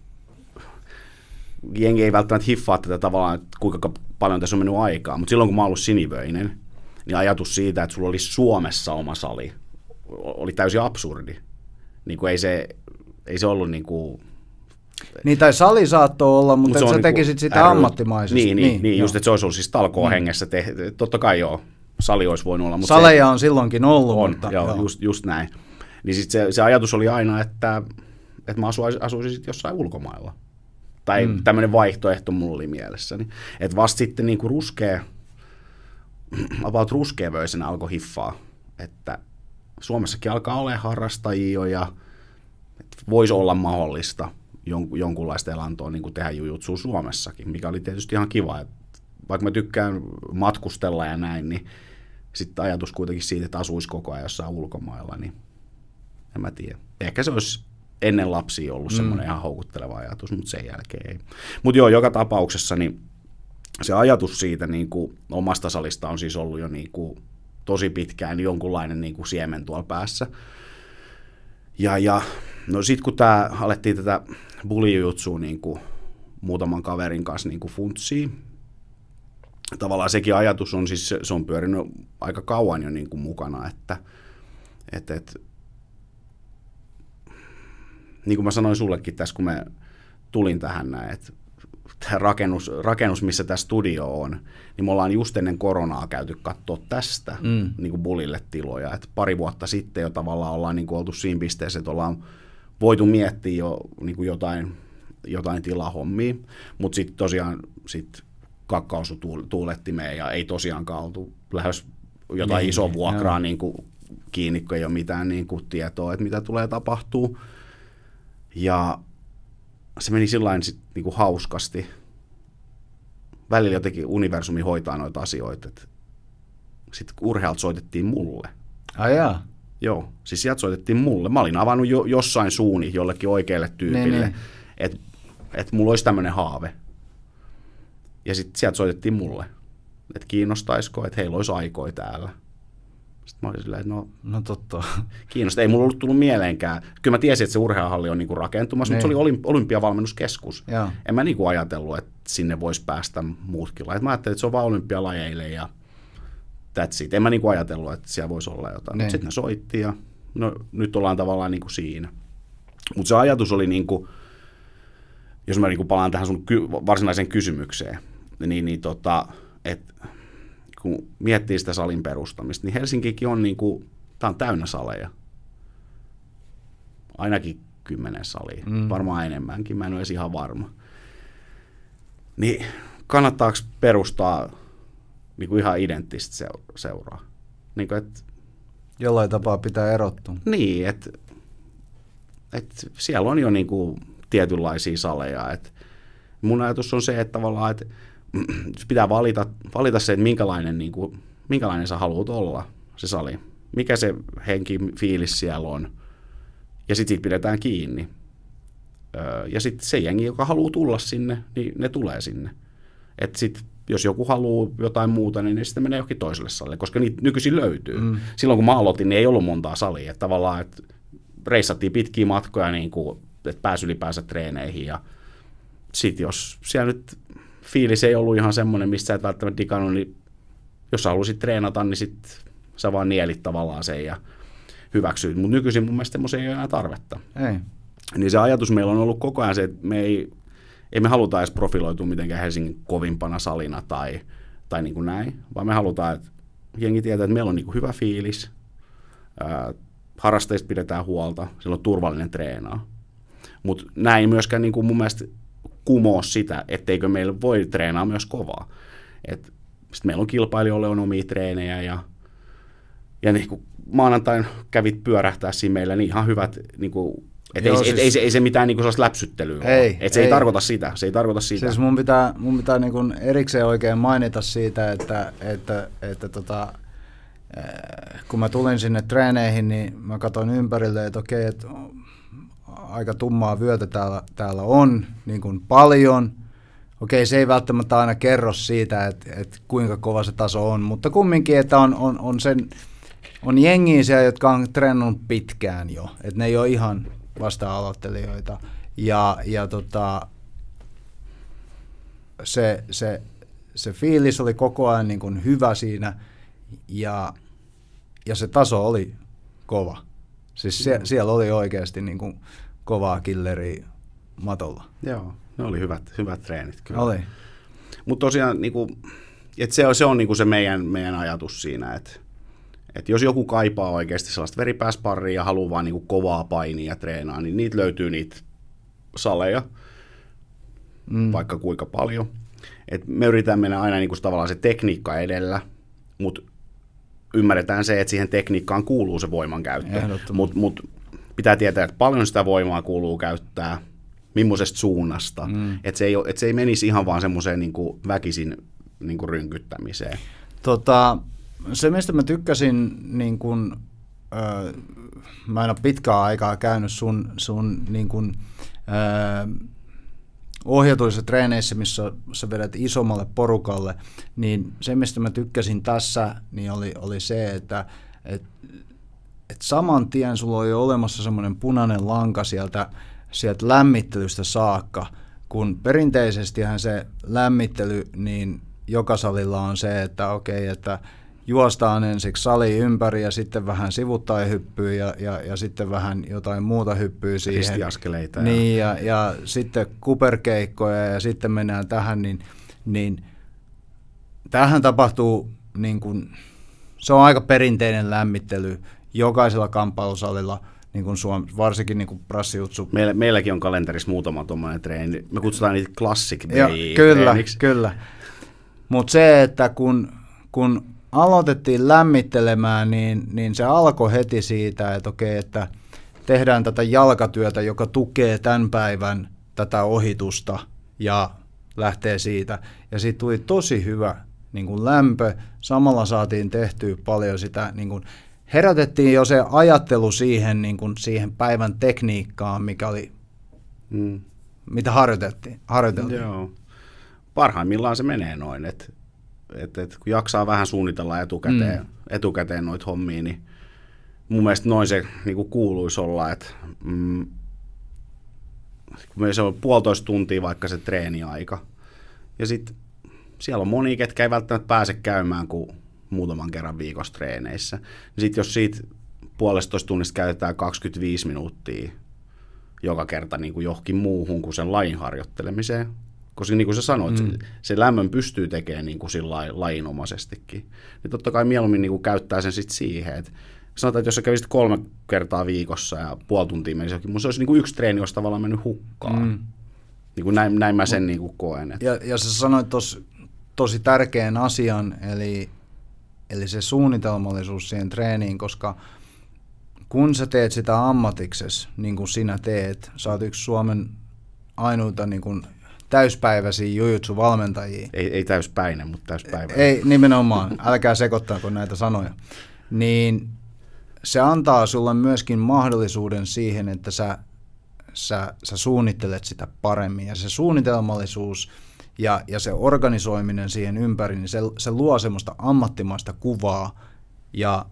jengi ei välttämättä hiffaa tätä tavallaan, että kuinka paljon tässä on mennyt aikaa, mutta silloin kun mä oon ollut sinivöinen, niin ajatus siitä, että sulla oli Suomessa oma sali, oli täysin absurdi. Niin kuin ei, se, ei se ollut niin kuin niin, tai sali saattoi olla, mutta Mut sä niin tekisit sitä R- ammattimaisesti. Niin, niin, niin, niin just, että se olisi ollut siis talkoon niin. hengessä. Te, totta kai joo, sali olisi voinut olla. Mutta Saleja se, on silloinkin ollut. On, mutta, joo, joo. Just, just näin. Niin sit se, se ajatus oli aina, että, että mä asuisin, asuisin sit jossain ulkomailla. Tai mm. tämmöinen vaihtoehto mulla oli mielessäni. Että vasta sitten niin kuin ruskea, <clears throat> about ruskeavöisenä alkoi hiffaa, että Suomessakin alkaa olla harrastajia ja voisi olla mahdollista jonkunlaista elantoa niin kuin tehdä jujutsua Suomessakin, mikä oli tietysti ihan kiva. Että vaikka mä tykkään matkustella ja näin, niin sitten ajatus kuitenkin siitä, että asuisi koko ajan jossain ulkomailla, niin en mä tiedä. Ehkä se olisi ennen lapsia ollut mm. semmoinen ihan houkutteleva ajatus, mutta sen jälkeen ei. Mutta joo, joka tapauksessa niin se ajatus siitä niin kuin omasta salista on siis ollut jo niin kuin tosi pitkään jonkunlainen niin kuin siemen tuolla päässä. Ja, ja no sit kun tää, alettiin tätä bulijutsua niin kuin muutaman kaverin kanssa niin kuin funtsii, tavallaan sekin ajatus on siis, se on pyörinyt aika kauan jo niin kuin mukana, että että että niin kuin mä sanoin sullekin tässä, kun mä tulin tähän näin, että tämä rakennus, rakennus, missä tämä studio on, niin me ollaan just ennen koronaa käyty katsoa tästä mm. niin kuin bulille tiloja. Et pari vuotta sitten jo tavallaan ollaan niin kuin oltu siinä pisteessä, että ollaan voitu miettiä jo niin kuin jotain, jotain tilahommia, mutta sitten tosiaan sit kakkausu meidän ja ei tosiaankaan oltu lähes jotain niin, isoa niin, vuokraa niin kuin kiinni, kun ei ole mitään niin kuin tietoa, että mitä tulee tapahtuu. Ja se meni sillä sit niinku hauskasti. Välillä jotenkin universumi hoitaa noita asioita. Sitten urhealta soitettiin mulle. Ai jaa. Joo, siis sieltä soitettiin mulle. Mä olin avannut jo, jossain suuni jollekin oikealle tyypille, niin, niin. että et mulla olisi tämmöinen haave. Ja sitten sieltä soitettiin mulle, että kiinnostaisiko, että heillä olisi aikoja täällä. Sitten mä olin silleen, että no, no totta. <laughs> Kiinnosta. Ei mulla ollut tullut mieleenkään. Kyllä mä tiesin, että se urheahalli on niinku rakentumassa, niin. mutta se niin. oli olympiavalmennuskeskus. Ja. En mä niinku ajatellut, että sinne voisi päästä muutkin lajit. Mä ajattelin, että se on vain olympialajeille ja that's it. En mä niinku ajatellut, että siellä voisi olla jotain. Niin. Sitten ne soitti ja no, nyt ollaan tavallaan niinku siinä. Mutta se ajatus oli, niinku, jos mä niinku palaan tähän sun ky- varsinaiseen kysymykseen, niin, niin tota, että kun miettii sitä salin perustamista, niin Helsinkikin on, niin kuin, tämä on täynnä saleja. Ainakin kymmenen salia, mm. varmaan enemmänkin, mä en ole edes ihan varma. Niin kannattaako perustaa niin kuin ihan identtistä seuraa? Niin kuin, et, Jollain tapaa pitää erottua. Niin, että et siellä on jo niin kuin tietynlaisia saleja. Et mun ajatus on se, että tavallaan, että <clears throat> pitää valita, valita se, että minkälainen, niin kuin, minkälainen sä haluat olla se sali. Mikä se henki, fiilis siellä on. Ja sitten siitä pidetään kiinni. Ja sitten se jengi, joka haluaa tulla sinne, niin ne tulee sinne. Että sitten jos joku haluaa jotain muuta, niin ne sitten menee johonkin toiselle salille, koska niitä nykyisin löytyy. Mm. Silloin kun mä aloitin, niin ei ollut montaa salia. Että tavallaan, että reissattiin pitkiä matkoja, niin kuin, että pääsi ylipäänsä treeneihin. Ja sitten jos siellä nyt fiilis ei ollut ihan semmoinen, missä et välttämättä digannut, niin jos sä halusit treenata, niin sit sä vaan nielit tavallaan sen ja hyväksyit. Mutta nykyisin mun mielestä semmoisia ei ole enää tarvetta. Ei. Niin se ajatus meillä on ollut koko ajan se, että me ei, ei me haluta edes profiloitua mitenkään Helsingin kovimpana salina tai, tai niin kuin näin, vaan me halutaan, että jengi tietää, että meillä on niin kuin hyvä fiilis, äh, harrasteista pidetään huolta, silloin on turvallinen treenaa. Mutta näin myöskään niin kuin mun mielestä kumoa sitä, etteikö meillä voi treenaa myös kovaa. sitten meillä on kilpailijoille on omia treenejä ja, ja niin kuin maanantain kävit pyörähtää siinä meillä, niin ihan hyvät niin kuin, et Joo, ei, siis... ei, ei, se, ei se mitään niinku sellaista läpsyttelyä ei, Et se ei. ei tarkoita sitä. Se ei tarkoita sitä. Siis mun pitää, mun pitää niin kuin erikseen oikein mainita siitä, että, että, että tota, eh, kun mä tulin sinne treeneihin, niin mä katsoin ympärille, että okei, että aika tummaa vyötä täällä, täällä on niin kuin paljon. Okei, se ei välttämättä aina kerro siitä, että, että kuinka kova se taso on, mutta kumminkin, että on, on, on, sen, on jengiä siellä, jotka on trennut pitkään jo. Että ne ei ole ihan vasta aloittelijoita. Ja, ja tota, se, se, se fiilis oli koko ajan niin kuin hyvä siinä ja, ja se taso oli kova. Siis sie, siellä oli oikeasti niin kuin kovaa killeri matolla. Joo, ne oli hyvät, hyvät treenit kyllä. Oli. Mutta tosiaan niinku, et se se, on niinku se meidän, meidän ajatus siinä, että et jos joku kaipaa oikeasti sellaista veripääsparria ja haluaa vaan niinku kovaa painia ja treenaa, niin niitä löytyy niitä saleja mm. vaikka kuinka paljon. Et me yritetään mennä aina niinku tavallaan se tekniikka edellä, mutta ymmärretään se, että siihen tekniikkaan kuuluu se voimankäyttö. Mutta mut pitää tietää, että paljon sitä voimaa kuuluu käyttää, millaisesta suunnasta. Mm. Että se, ei, et se ei menisi ihan vaan semmoiseen niin väkisin niin kuin rynkyttämiseen. Tota, se, mistä mä tykkäsin, niin kuin, öö, mä en ole pitkään aikaa käynyt sun, sun niin kuin, öö, ohjatuissa treeneissä, missä sä vedät isommalle porukalle, niin se, mistä mä tykkäsin tässä, niin oli, oli se, että, että että saman tien sulla on jo olemassa semmoinen punainen lanka sieltä, sieltä lämmittelystä saakka, kun perinteisestihän se lämmittely, niin joka salilla on se, että okei, okay, että juostaan ensiksi sali ympäri ja sitten vähän sivuttain hyppyy ja, ja, ja sitten vähän jotain muuta hyppyy siihen. Ristiaskeleita. Niin, ja, ja sitten kuperkeikkoja ja sitten mennään tähän, niin, niin tähän tapahtuu niin kuin, se on aika perinteinen lämmittely jokaisella kamppailusalilla – niin kuin Suom, varsinkin niin kuin Brassi-Jutsu. Meillä, meilläkin on kalenterissa muutama tuommoinen treeni. Me kutsutaan niitä classic Joo, Kyllä, treeniksi. kyllä. Mutta se, että kun, kun aloitettiin lämmittelemään, niin, niin se alkoi heti siitä, että okei, että tehdään tätä jalkatyötä, joka tukee tämän päivän tätä ohitusta ja lähtee siitä. Ja siitä tuli tosi hyvä niin kuin lämpö. Samalla saatiin tehtyä paljon sitä niin kuin herätettiin jo se ajattelu siihen, niin kuin siihen päivän tekniikkaan, mikä oli, mm. mitä harjoitettiin. harjoiteltiin. Joo. Parhaimmillaan se menee noin, että et, et, kun jaksaa vähän suunnitella etukäteen, mm. etukäteen noita hommia, niin mun mielestä noin se niin kuin kuuluisi olla, että mm, kun se on puolitoista tuntia vaikka se treeniaika, ja sitten siellä on moni, ketkä ei välttämättä pääse käymään, kun muutaman kerran viikossa treeneissä. Sitten jos siitä puolestoista tunnista käytetään 25 minuuttia joka kerta niin kuin johonkin muuhun kuin sen lajin harjoittelemiseen, koska niin kuin sä sanoit, mm. se, se lämmön pystyy tekemään niin kuin sillä lajinomaisestikin. Niin totta kai mieluummin niin kuin käyttää sen sitten siihen, että sanotaan, että jos sä kävisit kolme kertaa viikossa ja puoli tuntia menisi johonkin, mutta se olisi niin kuin yksi treeni, olisi tavallaan mennyt hukkaan. Mm. Niin kuin näin, näin mä sen Mut, niin kuin koen. Että. Ja, ja sä sanoit tos, tosi tärkeän asian, eli Eli se suunnitelmallisuus siihen treeniin, koska kun sä teet sitä ammatikses, niin kuin sinä teet, sä oot yksi Suomen ainoita niin kuin täyspäiväisiä jujutsu-valmentajia. Ei, ei täyspäinen, mutta täyspäiväinen. Ei, nimenomaan. Älkää sekoittaako näitä sanoja. Niin se antaa sulle myöskin mahdollisuuden siihen, että sä, sä, sä suunnittelet sitä paremmin. Ja se suunnitelmallisuus – ja, ja se organisoiminen siihen ympäri, niin se, se luo semmoista ammattimaista kuvaa ja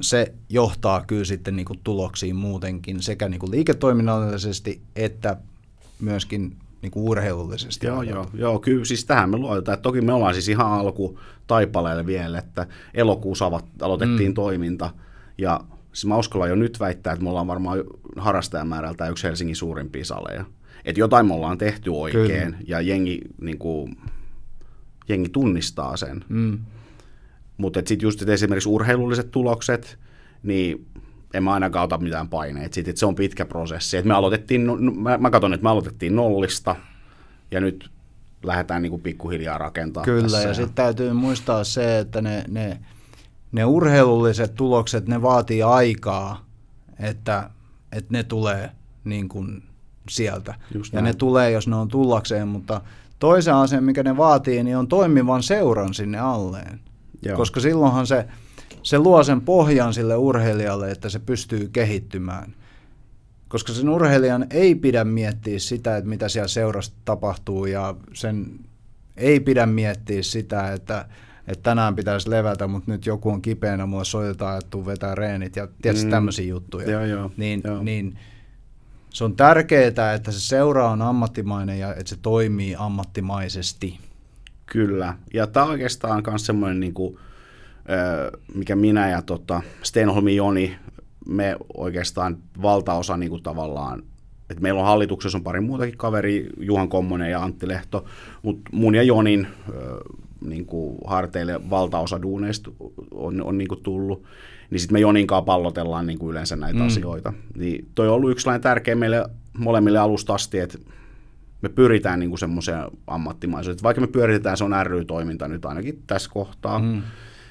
se johtaa kyllä sitten niin kuin tuloksiin muutenkin sekä niin kuin liiketoiminnallisesti että myöskin niin kuin urheilullisesti. Joo, joo, joo, kyllä siis tähän me luotetaan. Et toki me ollaan siis ihan alku taipaleelle vielä, että elokuussa avat, aloitettiin mm. toiminta ja siis mä uskallan jo nyt väittää, että me ollaan varmaan harrastajamäärältä yksi Helsingin suurimpia saleja että jotain me ollaan tehty oikein Kyllä. ja jengi, niin kuin, jengi tunnistaa sen. Mm. Mutta sitten just et esimerkiksi urheilulliset tulokset, niin en mä ainakaan ota mitään paineita. Sitten se on pitkä prosessi. Et me aloitettiin, no, no mä, mä katson, että me aloitettiin nollista ja nyt lähdetään niin kuin pikkuhiljaa rakentamaan Kyllä, tässä. ja sitten täytyy muistaa se, että ne, ne, ne urheilulliset tulokset, ne vaatii aikaa, että, että ne tulee niin kuin sieltä. Just ja näin. ne tulee, jos ne on tullakseen, mutta toisen asian, mikä ne vaatii, niin on toimivan seuran sinne alleen. Joo. Koska silloinhan se, se luo sen pohjan sille urheilijalle, että se pystyy kehittymään. Koska sen urheilijan ei pidä miettiä sitä, että mitä siellä seurassa tapahtuu ja sen ei pidä miettiä sitä, että, että tänään pitäisi levätä, mutta nyt joku on kipeänä, mulle soitetaan, että tuu vetää reenit ja tietysti mm. tämmöisiä juttuja. Joo, joo, niin, joo. niin se on tärkeää, että se seura on ammattimainen ja että se toimii ammattimaisesti. Kyllä. Ja tämä oikeastaan myös semmoinen, niin kuin, mikä minä ja tota, Stenholmi Joni, me oikeastaan valtaosa niin kuin tavallaan että meillä on hallituksessa on pari muutakin kaveri, Juhan Kommonen ja Antti Lehto, mutta mun ja Jonin niin kuin harteille valtaosa duuneista on, on niin kuin tullut niin sitten me Joninkaan pallotellaan niin kuin yleensä näitä mm. asioita. Niin toi on ollut yksi tärkeä meille molemmille alusta asti, että me pyritään niin kuin semmoiseen ammattimaisuuteen. Vaikka me pyöritetään, se on ry-toiminta nyt ainakin tässä kohtaa, mm.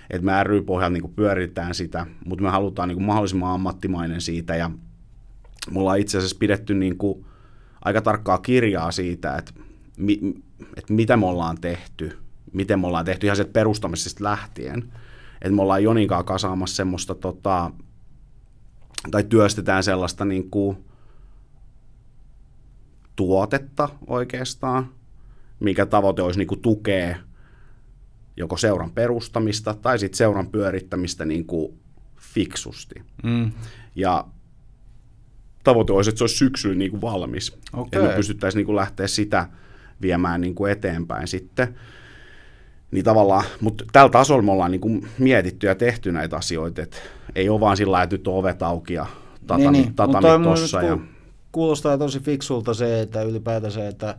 että me ry-pohjalta niin kuin pyöritetään sitä, mutta me halutaan niin kuin mahdollisimman ammattimainen siitä ja me ollaan itse asiassa pidetty niin kuin aika tarkkaa kirjaa siitä, että, mi, että mitä me ollaan tehty, miten me ollaan tehty ihan sieltä perustamisesta lähtien – että me ollaan Joninkaan kasaamassa semmoista, tota, tai työstetään sellaista niin kuin, tuotetta oikeastaan, mikä tavoite olisi niin kuin, tukea joko seuran perustamista tai sitten seuran pyörittämistä niin kuin, fiksusti. Mm. Ja tavoite olisi, että se olisi syksyllä niin kuin valmis. Okay. Ja me pystyttäisiin niin kuin lähteä sitä viemään niin kuin eteenpäin sitten. Niin tavallaan, mutta tällä tasolla me ollaan niin kuin mietitty ja tehty näitä asioita, että ei ole vaan sillä että nyt on ovet auki ja tatami, niin, niin. tatami tossa. Ja... Kuulostaa tosi fiksulta se, että ylipäätään se, että,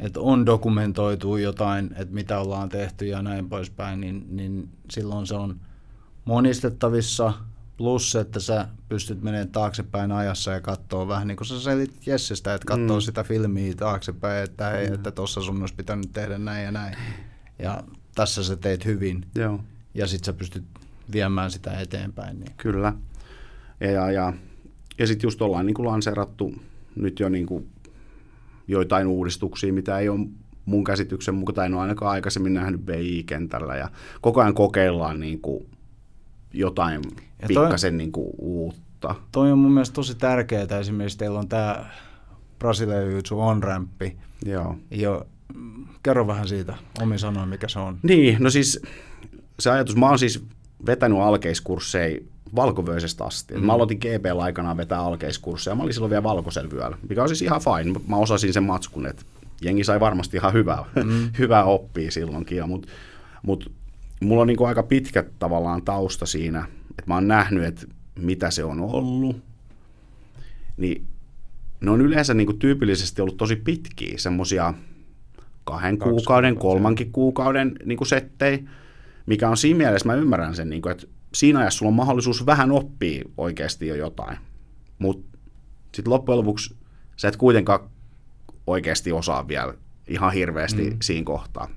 että on dokumentoitu jotain, että mitä ollaan tehty ja näin poispäin, niin, niin silloin se on monistettavissa, plus että sä pystyt menemään taaksepäin ajassa ja katsoa vähän niin kuin sä selit Jessistä, että katsoo mm. sitä filmiä taaksepäin, että hei, mm. että tuossa sun olisi pitänyt tehdä näin ja näin. Ja tässä sä teet hyvin Joo. ja sitten sä pystyt viemään sitä eteenpäin. Niin. Kyllä. Ja, ja, ja, ja sitten just ollaan niin kuin lanseerattu nyt jo niin kuin joitain uudistuksia, mitä ei ole mun käsityksen mukaan, en ole ainakaan aikaisemmin nähnyt BI-kentällä. Ja koko ajan kokeillaan niin kuin jotain ja toi, pikkasen niin kuin uutta. Toi on mun mielestä tosi tärkeää. Esimerkiksi teillä on tämä Brasilian Jutsu on rampi. jo, kerro vähän siitä omin sanoin, mikä se on. Niin, no siis se ajatus, mä oon siis vetänyt alkeiskursseja valkovöisestä asti. Mm. Mä aloitin GPL aikanaan vetää alkeiskursseja, mä olin silloin vielä vyöllä, mikä on siis ihan fine. Mä osasin sen matskun, että jengi sai varmasti ihan hyvää, mm. <laughs> hyvää oppia silloinkin, mutta mut, mulla on niinku aika pitkä tavallaan tausta siinä, että mä oon nähnyt, että mitä se on ollut, niin ne on yleensä niinku tyypillisesti ollut tosi pitkiä, semmosia kahden kuukauden, kolmankin kuukauden niin kuin settei, mikä on siinä mielessä, mä ymmärrän sen, niin kuin, että siinä ajassa sulla on mahdollisuus vähän oppia oikeasti jo jotain, mutta sitten loppujen lopuksi sä et kuitenkaan oikeasti osaa vielä ihan hirveästi mm. siinä kohtaa.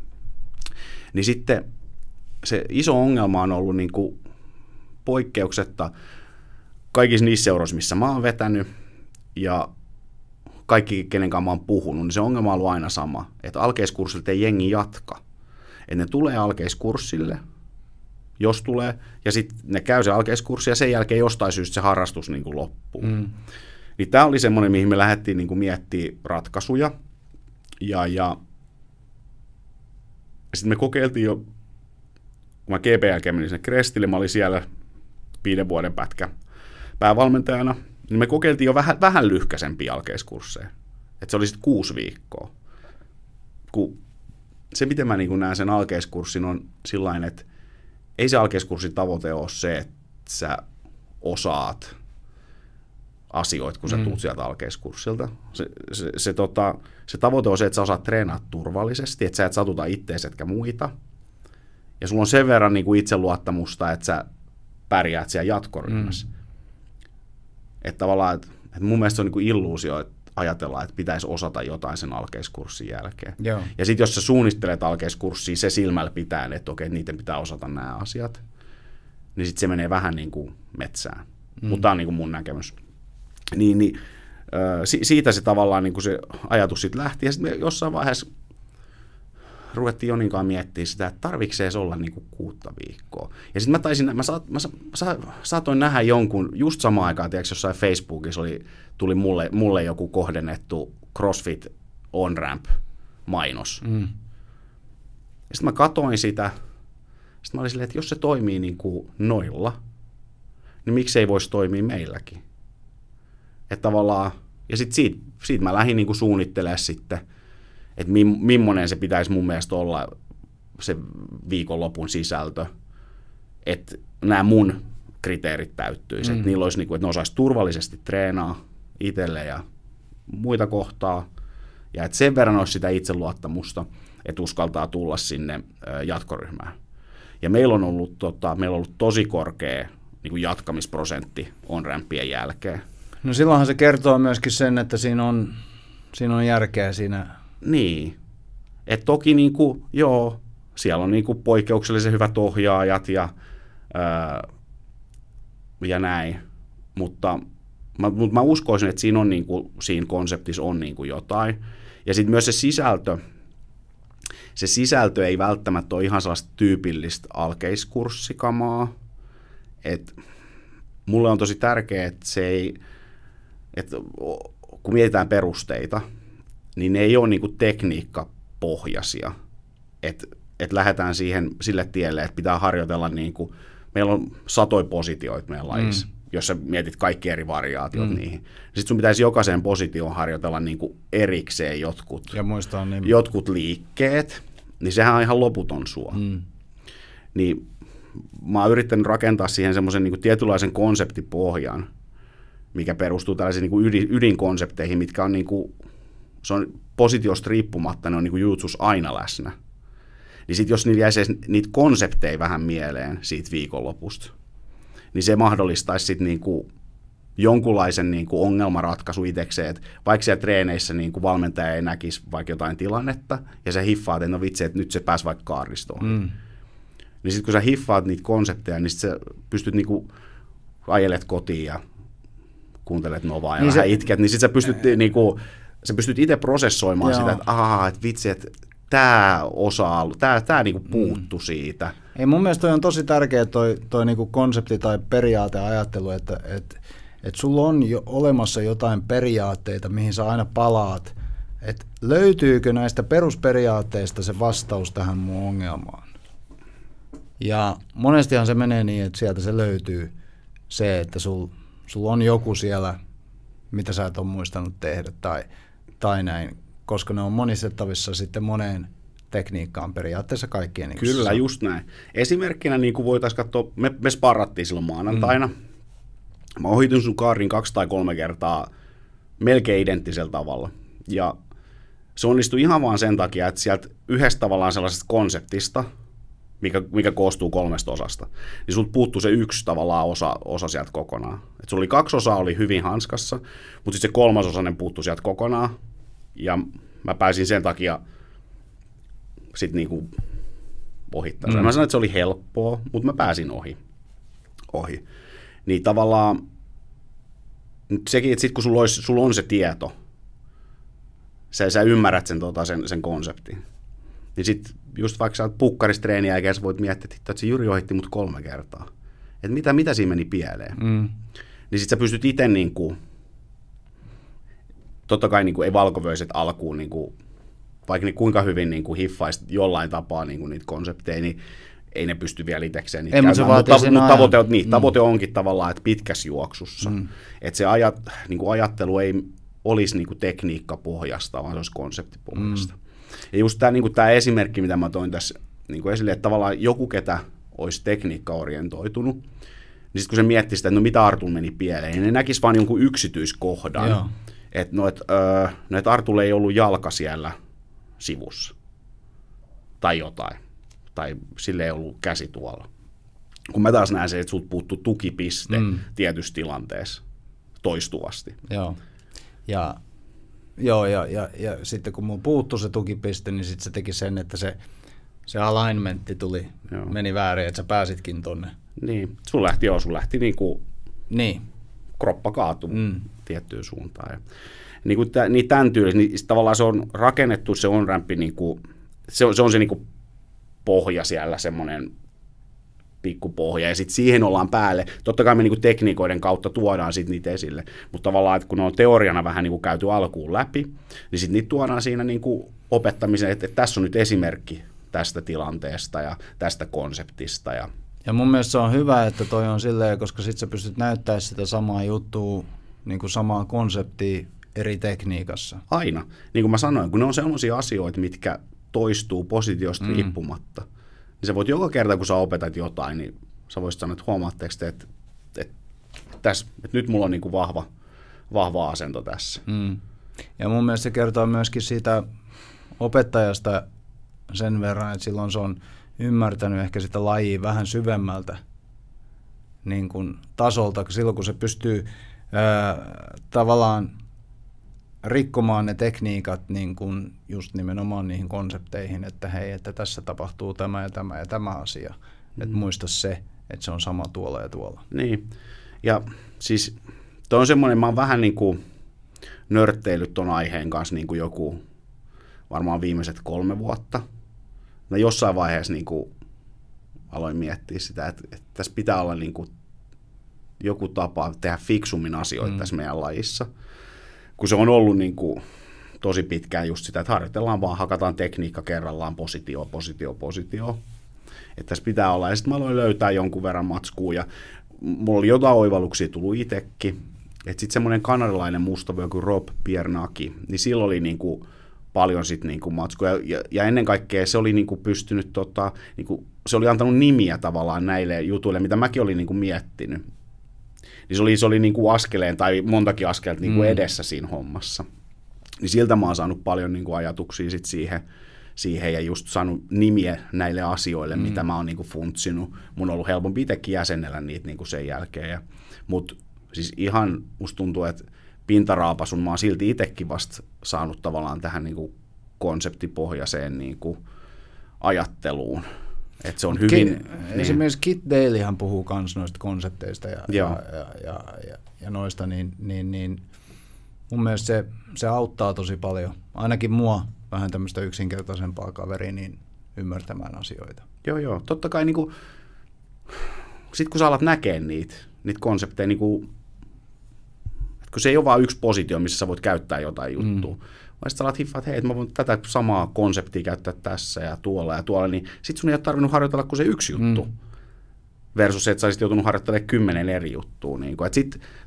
Niin sitten se iso ongelma on ollut niin kuin poikkeuksetta kaikissa niissä seuroissa, missä mä oon vetänyt, ja kaikki, kenen kanssa mä oon puhunut, niin se ongelma on ollut aina sama, että alkeiskurssilta ei jengi jatka. Että ne tulee alkeiskurssille, jos tulee, ja sitten ne käy se alkeiskurssi, ja sen jälkeen jostain syystä se harrastus niin loppuu. Mm. Niin tämä oli semmoinen, mihin me lähdettiin niin miettimään ratkaisuja, ja, ja sitten me kokeiltiin jo, kun mä GP jälkeen menin sinne Krestille, mä olin siellä viiden vuoden pätkä päävalmentajana, niin me kokeiltiin jo vähän, vähän lyhkäisempiä alkeiskursseja. Että se oli sitten kuusi viikkoa. Ku, se, miten mä niin näen sen alkeiskurssin, on sillain, että ei se alkeiskurssin tavoite ole se, että sä osaat asioita, kun sä mm. tulet sieltä alkeiskurssilta. Se, se, se, tota, se tavoite on se, että sä osaat treenata turvallisesti, että sä et satuta itteesi etkä muita. Ja sulla on sen verran niin kuin itseluottamusta, että sä pärjäät siellä jatkoryhmässä. Mm. Että tavallaan, että, että mun mielestä se on niin kuin illuusio, että ajatella, että pitäisi osata jotain sen alkeiskurssin jälkeen. Joo. Ja sitten jos sä suunnittelet alkeiskurssia se silmällä pitää, että okei, niiden pitää osata nämä asiat, niin sitten se menee vähän niin kuin metsään. Mm. Mutta tämä on niin kuin mun näkemys. Niin, niin, äh, si- siitä se tavallaan niin kuin se ajatus sitten lähti. Ja sitten jossain vaiheessa ruvettiin Joninkaan miettimään sitä, että tarviksee olla niin kuin kuutta viikkoa. Ja sitten mä, taisin, mä, sa, mä sa, sa, saatoin nähdä jonkun just samaan aikaan, tiedätkö, jossain Facebookissa oli, tuli mulle, mulle joku kohdennettu CrossFit on-ramp-mainos. Mm. Ja sitten mä katoin sitä, sitten mä olin silleen, että jos se toimii niin kuin noilla, niin miksei voisi toimia meilläkin. Että tavallaan, ja sitten siitä, siitä mä lähdin niin kuin suunnittelemaan sitten – että mi, millainen se pitäisi mun mielestä olla se viikonlopun sisältö, että nämä mun kriteerit täyttyisi. Mm. Että niillä olisi, niinku, että ne osaisi turvallisesti treenaa itselle ja muita kohtaa. Ja että sen verran olisi sitä itseluottamusta, että uskaltaa tulla sinne jatkoryhmään. Ja meillä on ollut, tota, meillä on ollut tosi korkea niin kuin jatkamisprosentti on rämpien jälkeen. No silloinhan se kertoo myöskin sen, että siinä on, siinä on järkeä siinä niin. Et toki niin kuin, joo, siellä on niin kuin poikkeuksellisen hyvät ohjaajat ja, ää, ja näin, mutta mä, mutta mä uskoisin, että siinä, on niin kuin, siinä konseptissa on niin kuin jotain. Ja sitten myös se sisältö, se sisältö ei välttämättä ole ihan sellaista tyypillistä alkeiskurssikamaa. Et mulle on tosi tärkeää, että se ei, että kun mietitään perusteita, niin ne ei ole niin kuin tekniikkapohjaisia. Että et lähdetään siihen sille tielle, että pitää harjoitella niin kuin, meillä on satoi positioita meidän lajissa. Mm jos sä mietit kaikki eri variaatiot mm. niihin. Sitten sun pitäisi jokaiseen positioon harjoitella niin kuin erikseen jotkut, ja muistaa niin. jotkut liikkeet, niin sehän on ihan loputon sua. Mm. Niin mä oon yrittänyt rakentaa siihen semmoisen niin tietynlaisen konseptipohjan, mikä perustuu tällaisiin niin kuin ydin, ydinkonsepteihin, mitkä on niin kuin se on positiosta riippumatta, ne on niin jutsus aina läsnä. Niin sitten jos niillä jäisi niitä konsepteja vähän mieleen siitä viikonlopusta, niin se mahdollistaisi sitten niin kuin jonkunlaisen niin kuin ongelmanratkaisu itsekseen, että vaikka siellä treeneissä niin kuin valmentaja ei näkisi vaikka jotain tilannetta, ja se hiffaat, että no vitsi, että nyt se pääsi vaikka kaaristoon. Mm. Niin sitten kun sä hiffaat niitä konsepteja, niin sitten sä pystyt niin kuin ajelet kotiin ja kuuntelet Novaa ja niin vähän se, itket, niin sitten sä pystyt ää... niin kuin, sä pystyt itse prosessoimaan Joo. sitä, että ahaa, että vitsi, että tämä osa, tämä, tämä niinku mm. puuttu mm. siitä. Ei mun mielestä toi on tosi tärkeä toi, toi niinku konsepti tai periaateajattelu, että et, et sulla on jo olemassa jotain periaatteita, mihin sä aina palaat. että löytyykö näistä perusperiaatteista se vastaus tähän mun ongelmaan? Ja monestihan se menee niin, että sieltä se löytyy se, että sulla sul on joku siellä, mitä sä et ole muistanut tehdä tai – tai näin, koska ne on monistettavissa sitten moneen tekniikkaan periaatteessa kaikkien. Niin Kyllä, se, just näin. Esimerkkinä niin kuin voitaisiin katsoa, me, me sparrattiin silloin maanantaina. Mm. Mä ohitin sun kaarin kaksi tai kolme kertaa melkein identtisellä tavalla. Ja se onnistui ihan vaan sen takia, että sieltä yhdestä tavallaan sellaisesta konseptista – mikä, mikä koostuu kolmesta osasta, niin sulta puuttuu se yksi tavallaan osa, osa sieltä kokonaan. Et sulla oli kaksi osaa oli hyvin hanskassa, mutta sitten se kolmas osa puuttui sieltä kokonaan, ja mä pääsin sen takia sitten niinku ohittaa sen. Mm. Mä sanoin, että se oli helppoa, mutta mä pääsin ohi. ohi. Niin tavallaan nyt sekin, että sitten kun sulla, olisi, sulla on se tieto, sä, sä ymmärrät sen, tota, sen, sen konseptin, niin sitten just vaikka sä oot jälkeen, sä voit miettiä, että, se Jyri ohitti mut kolme kertaa. Että mitä, mitä siinä meni pieleen. Mm. Niin sit sä pystyt itse niin kuin, totta kai niin kuin, ei valkovöiset alkuun, niin kuin, vaikka niin kuinka hyvin niin kuin hiffaisi jollain tapaa niin kuin niitä konsepteja, niin ei ne pysty vielä itsekseen niitä käymään, mutta, mutta ajan. tavoite, niin, mm. tavoite onkin tavallaan, että pitkässä juoksussa. Mm. Että se ajat, niin kuin ajattelu ei olisi niin kuin tekniikkapohjasta, vaan se olisi konseptipohjasta. Mm. Ja just tämä niinku esimerkki, mitä mä toin tässä niinku esille, että tavallaan joku, ketä olisi tekniikkaorientoitunut, niin sitten kun se miettii sitä, että no mitä Artun meni pieleen, niin ne näkisi vain jonkun yksityiskohdan. Joo. Että no, et, öö, no, et Artulle ei ollut jalka siellä sivussa. Tai jotain. Tai sille ei ollut käsi tuolla. Kun mä taas näen se, että sut puuttu tukipiste mm. tietyssä tilanteessa toistuvasti. Joo. Ja Joo, ja, ja, ja sitten kun mun puuttu se tukipiste, niin sitten se teki sen, että se, se alignmentti tuli, Joo. meni väärin, että sä pääsitkin tonne. Niin, sun lähti, joo, sun lähti niin kuin niin. kroppa kaatu mm. tiettyyn suuntaan. Ja, niinku niin, kuin tämän, niin tämän tyylistä, niin tavallaan se on rakennettu se on-rämpi, niin kuin, se on se, on se niin kuin pohja siellä, semmoinen pikkupohja ja sitten siihen ollaan päälle. Totta kai me niinku tekniikoiden kautta tuodaan sitten niitä esille, mutta tavallaan, että kun ne on teoriana vähän niinku käyty alkuun läpi, niin sitten niitä tuodaan siinä niinku opettamisen, että, että tässä on nyt esimerkki tästä tilanteesta ja tästä konseptista. Ja, ja mun mielestä se on hyvä, että toi on silleen, koska sitten sä pystyt näyttämään sitä samaa juttua, niinku samaa konseptia eri tekniikassa. Aina. Niin kuin mä sanoin, kun ne on sellaisia asioita, mitkä toistuu positiosta mm. riippumatta – niin sä voit joka kerta, kun sä opetat jotain, niin sä voisit sanoa, että huomaatteko te, että, että, tässä, että nyt mulla on niin kuin vahva, vahva asento tässä. Mm. Ja mun mielestä se kertoo myöskin siitä opettajasta sen verran, että silloin se on ymmärtänyt ehkä sitä lajia vähän syvemmältä niin kuin tasolta, silloin kun se pystyy ää, tavallaan rikkomaan ne tekniikat niin kuin just nimenomaan niihin konsepteihin, että hei, että tässä tapahtuu tämä ja tämä ja tämä asia. Mm. Että muista se, että se on sama tuolla ja tuolla. Niin. Ja siis toi on semmoinen, mä oon vähän niin kuin nörtteillyt ton aiheen kanssa niin kuin joku varmaan viimeiset kolme vuotta. Mä jossain vaiheessa niin kuin aloin miettiä sitä, että, että tässä pitää olla niin kuin joku tapa tehdä fiksummin asioita mm. tässä meidän lajissa – kun se on ollut niin kuin tosi pitkään just sitä, että harjoitellaan vaan, hakataan tekniikka kerrallaan, positio, positio, positio. Että tässä pitää olla. Ja sitten mä aloin löytää jonkun verran matskua ja mulla oli jotain oivalluksia tullut itsekin. Että sitten semmoinen kanadalainen mustavyö kuin Rob Piernaki, niin sillä oli niin kuin paljon sit niinku matskuja. Ja, ja, ennen kaikkea se oli niinku pystynyt, tota, niinku, se oli antanut nimiä tavallaan näille jutuille, mitä mäkin olin niinku miettinyt niin se oli, se oli niin kuin askeleen tai montakin askelta niin kuin mm. edessä siinä hommassa. Niin siltä mä oon saanut paljon niin kuin ajatuksia sit siihen, siihen ja just saanut nimiä näille asioille, mm. mitä mä oon niin kuin funtsinut. Mun on ollut helpompi itsekin jäsennellä niitä niin kuin sen jälkeen. Mutta siis ihan musta tuntuu, että pintaraapasun mä oon silti itsekin vasta saanut tavallaan tähän niin kuin konseptipohjaiseen niin kuin ajatteluun et se on hyvin... Ki, niin. Esimerkiksi Kit Dalehan puhuu myös noista konsepteista ja, ja, ja, ja, ja, ja noista, niin, niin, niin mun mielestä se, se auttaa tosi paljon. Ainakin mua vähän tämmöistä yksinkertaisempaa kaveria niin ymmärtämään asioita. Joo, joo. Totta kai niin kuin, sit kun sä alat näkee niitä, niitä konsepteja, niin kuin, kun se ei ole vain yksi positio, missä sä voit käyttää jotain mm. juttua, mm vaan sitten sä alat hiffaa, että hei, että mä voin tätä samaa konseptia käyttää tässä ja tuolla ja tuolla, niin sitten sun ei ole tarvinnut harjoitella kuin se yksi mm. juttu. Mm. Versus, että sä olisit joutunut harjoittelemaan kymmenen eri juttua. Niin kuin.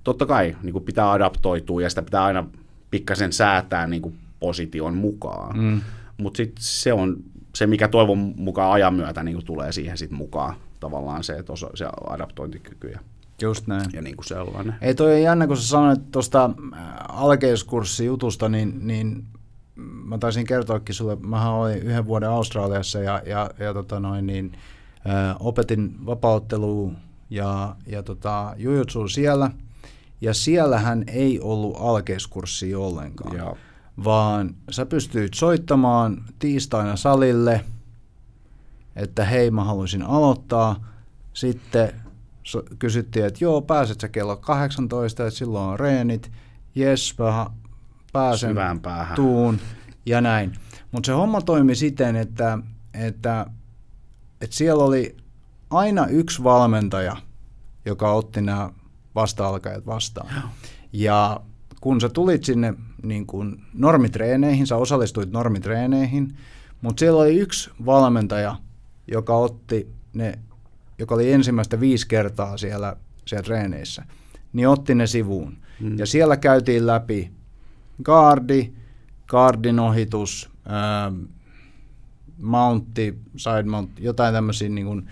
totta kai niin kuin pitää adaptoitua ja sitä pitää aina pikkasen säätää niin kuin position mukaan. Mm. Mutta sitten se on se, mikä toivon mukaan ajan myötä niin kuin tulee siihen sit mukaan, tavallaan se, että osa, se adaptointikyky ja Just näin. Ja niin kuin sellainen. Ei toi on jännä, kun sä sanoit tuosta äh, alkeiskurssijutusta, niin, niin mä taisin kertoakin sulle, mä olin yhden vuoden Australiassa ja, ja, ja tota noin, niin, ö, äh, opetin vapauttelua ja, ja tota, jujutsu siellä. Ja siellähän ei ollut alkeiskurssi ollenkaan, Joo. vaan sä pystyit soittamaan tiistaina salille, että hei mä haluaisin aloittaa. Sitten kysyttiin, että joo, pääset sä kello 18, että silloin on reenit, jes, pääsen Syvään päähän. tuun ja näin. Mutta se homma toimi siten, että, että, että siellä oli aina yksi valmentaja, joka otti nämä vasta-alkajat vastaan. Ja kun sä tulit sinne niin kun normitreeneihin, sä osallistuit normitreeneihin, mutta siellä oli yksi valmentaja, joka otti ne joka oli ensimmäistä viisi kertaa siellä, siellä treeneissä, niin otti ne sivuun. Mm. Ja siellä käytiin läpi kaardi, kaardin ohitus, ähm, mountti, side mount, jotain tämmöisiä niin kuin mm.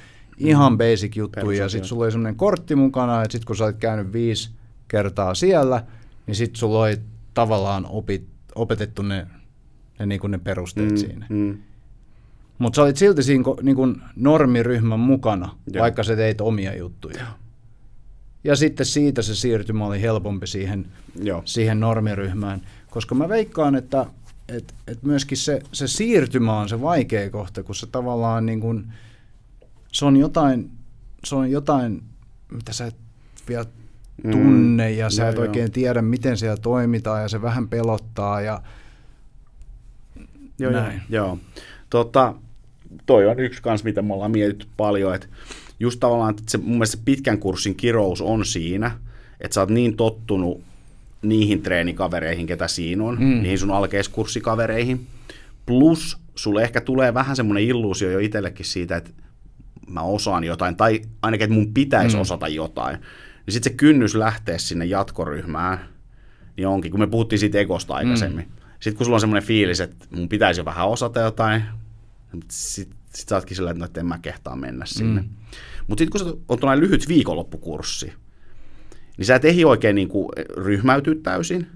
ihan basic juttuja. ja sitten sulla oli semmoinen kortti mukana, että sitten kun sä olet käynyt viisi kertaa siellä, niin sitten sulla oli tavallaan opit, opetettu ne, ne, niin kuin ne perusteet mm, siinä. Mm. Mutta sä olit silti siinä niin kuin normiryhmän mukana, Joo. vaikka sä teit omia juttuja. Joo. Ja sitten siitä se siirtymä oli helpompi siihen, Joo. siihen normiryhmään, koska mä veikkaan, että et, et myöskin se, se siirtymä on se vaikea kohta, kun se tavallaan niin kuin, se on jotain, se on jotain, mitä sä et vielä mm. tunne mm, ja sä no et joo. oikein tiedä, miten siellä toimitaan ja se vähän pelottaa ja joo, näin. Joo, joo. Tota, toi on yksi kans, mitä me ollaan mietitty paljon, että just tavallaan että se, mun mielestä se pitkän kurssin kirous on siinä, että sä oot niin tottunut niihin treenikavereihin, ketä siinä on, mm. niihin sun alkeiskurssikavereihin, plus sulle ehkä tulee vähän semmoinen illuusio jo itsellekin siitä, että mä osaan jotain, tai ainakin, että mun pitäisi mm. osata jotain. Niin sitten se kynnys lähteä sinne jatkoryhmään, niin onkin, kun me puhuttiin siitä ekosta mm. aikaisemmin. Mm. Sitten kun sulla on semmoinen fiilis, että mun pitäisi jo vähän osata jotain, sitten sit sä ootkin sillä, että, no, en mä kehtaa mennä mm. sinne. Mm. Mutta sitten kun on tuollainen lyhyt viikonloppukurssi, niin sä et ehdi oikein niin kuin eh, ryhmäytyä täysin.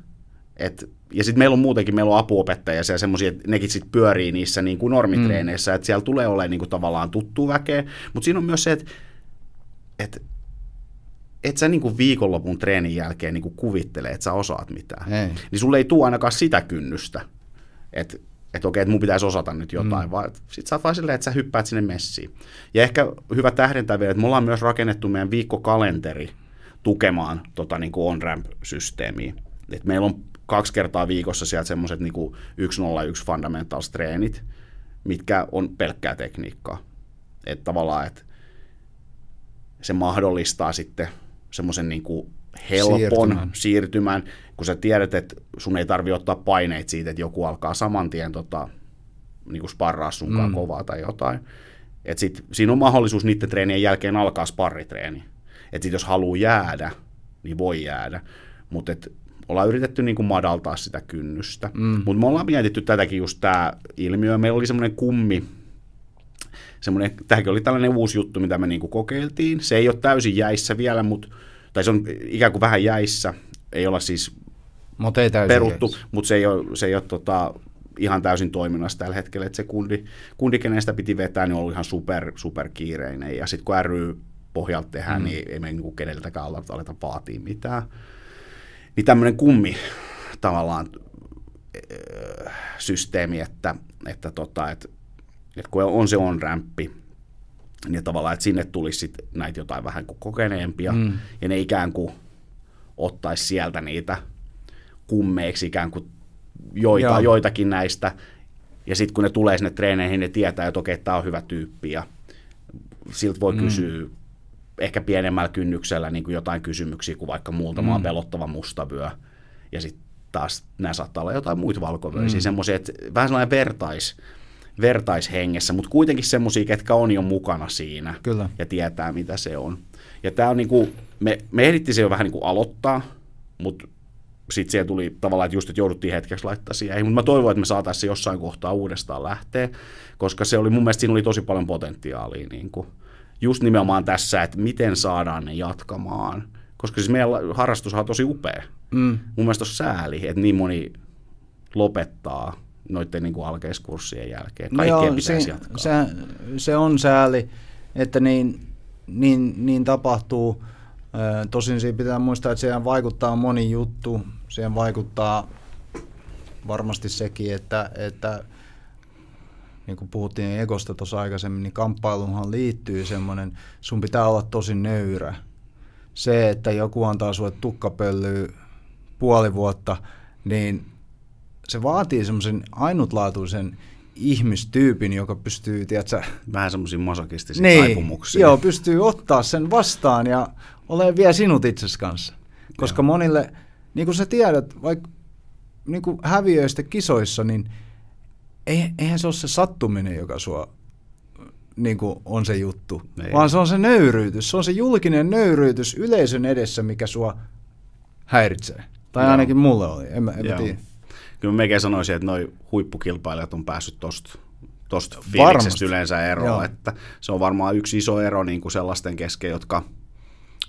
Et, ja sitten meillä on muutenkin, meillä on apuopettajia ja semmoisia, että nekin sitten pyörii niissä niin kuin normitreeneissä, mm. että siellä tulee olemaan niin kuin tavallaan tuttu väkeä. Mutta siinä on myös se, että et, et sä niin kuin viikonlopun treenin jälkeen niin kuin kuvittele, että sä osaat mitään. Ei. Niin sulle ei tule ainakaan sitä kynnystä, että että okei, että mun pitäisi osata nyt jotain, mm. vaan sit sä oot vaan silleen, että sä hyppäät sinne messiin. Ja ehkä hyvä tähdentää vielä, että me ollaan myös rakennettu meidän viikkokalenteri tukemaan tota niin kuin on-ramp-systeemiä. Et meillä on kaksi kertaa viikossa sieltä semmoiset niin 101 fundamentals treenit, mitkä on pelkkää tekniikkaa. Että tavallaan, että se mahdollistaa sitten semmoisen niin kuin helpon siirtymän. siirtymän, kun sä tiedät, että sun ei tarvi ottaa paineet siitä, että joku alkaa saman tien tota, niin kuin sparraa sunkaan mm. kovaa tai jotain. Et sit, siinä on mahdollisuus niiden treenien jälkeen alkaa sparritreeni. Et sit jos haluaa jäädä, niin voi jäädä. Mutta ollaan yritetty niin kuin madaltaa sitä kynnystä. Mm. Mutta me ollaan mietitty tätäkin just tämä ilmiö. Meillä oli semmoinen kummi, semmoinen, tämäkin oli tällainen uusi juttu, mitä me niin kuin kokeiltiin. Se ei ole täysin jäissä vielä, mutta tai se on ikään kuin vähän jäissä, ei olla siis Mut ei peruttu, jäissä. mutta se ei ole, se ei ole tota, ihan täysin toiminnassa tällä hetkellä, että se kundi, kundi sitä piti vetää, niin on ollut ihan super, super kiireinen, ja sitten kun ry pohjalta tehdään, mm. niin ei me niinku keneltäkään aleta, aleta vaatia mitään. Niin tämmöinen kummi tavallaan eh, systeemi, että, että, tota, että, että kun on se on rämppi, niin tavallaan, että sinne tulisi sit näitä jotain vähän kuin kokeneempia, mm. ja ne ikään kuin ottaisi sieltä niitä kummeiksi ikään kuin joita, joitakin näistä, ja sitten kun ne tulee sinne treeneihin, ne tietää, että okei, tämä on hyvä tyyppi, ja siltä voi mm. kysyä ehkä pienemmällä kynnyksellä niin kuin jotain kysymyksiä kuin vaikka muutama mm. pelottava mustavyö, ja sitten taas nämä saattaa olla jotain muita valkovyöisiä, mm. semmoisia, että vähän sellainen vertais, vertaishengessä, mutta kuitenkin semmoisia, ketkä on jo mukana siinä Kyllä. ja tietää, mitä se on. Ja tämä on niinku, me, me ehdittiin se jo vähän niinku aloittaa, mutta sitten se tuli tavallaan, että just, että jouduttiin hetkeksi laittaa siihen. Mutta mä toivon, että me saataisiin se jossain kohtaa uudestaan lähteä, koska se oli mun mielestä siinä oli tosi paljon potentiaalia. Niin kuin. Just nimenomaan tässä, että miten saadaan ne jatkamaan. Koska siis meidän harrastus on tosi upea. Mm. Mun mielestä on sääli, että niin moni lopettaa noiden niin kuin alkeiskurssien jälkeen. No Kaikkea Joo, pitäisi se, jatkaa. Se, se on sääli, että niin, niin, niin tapahtuu. Tosin siinä pitää muistaa, että siihen vaikuttaa moni juttu. Siihen vaikuttaa varmasti sekin, että, että niin kuin puhuttiin ekosta tuossa aikaisemmin, niin kamppailuunhan liittyy semmoinen, sun pitää olla tosi nöyrä. Se, että joku antaa sulle tukkapöllyä puoli vuotta, niin se vaatii semmoisen ainutlaatuisen ihmistyypin, joka pystyy, tiedätkö, Vähän semmoisiin masokistisiin niin, taipumuksiin. Joo, pystyy ottaa sen vastaan ja ole vielä sinut itsesi kanssa. Koska joo. monille, niin kuin sä tiedät, vaikka niin kuin häviöistä kisoissa, niin eihän se ole se sattuminen, joka sua niin kuin on se juttu, Ei. vaan se on se nöyryytys. Se on se julkinen nöyryytys yleisön edessä, mikä sua häiritsee. Tai no. ainakin mulle oli, en mä, en mä tiedä kyllä mä sanoisin, että noi huippukilpailijat on päässyt tosta tosta fiiliksestä yleensä eroon, Joo. että se on varmaan yksi iso ero niin kuin sellaisten kesken, jotka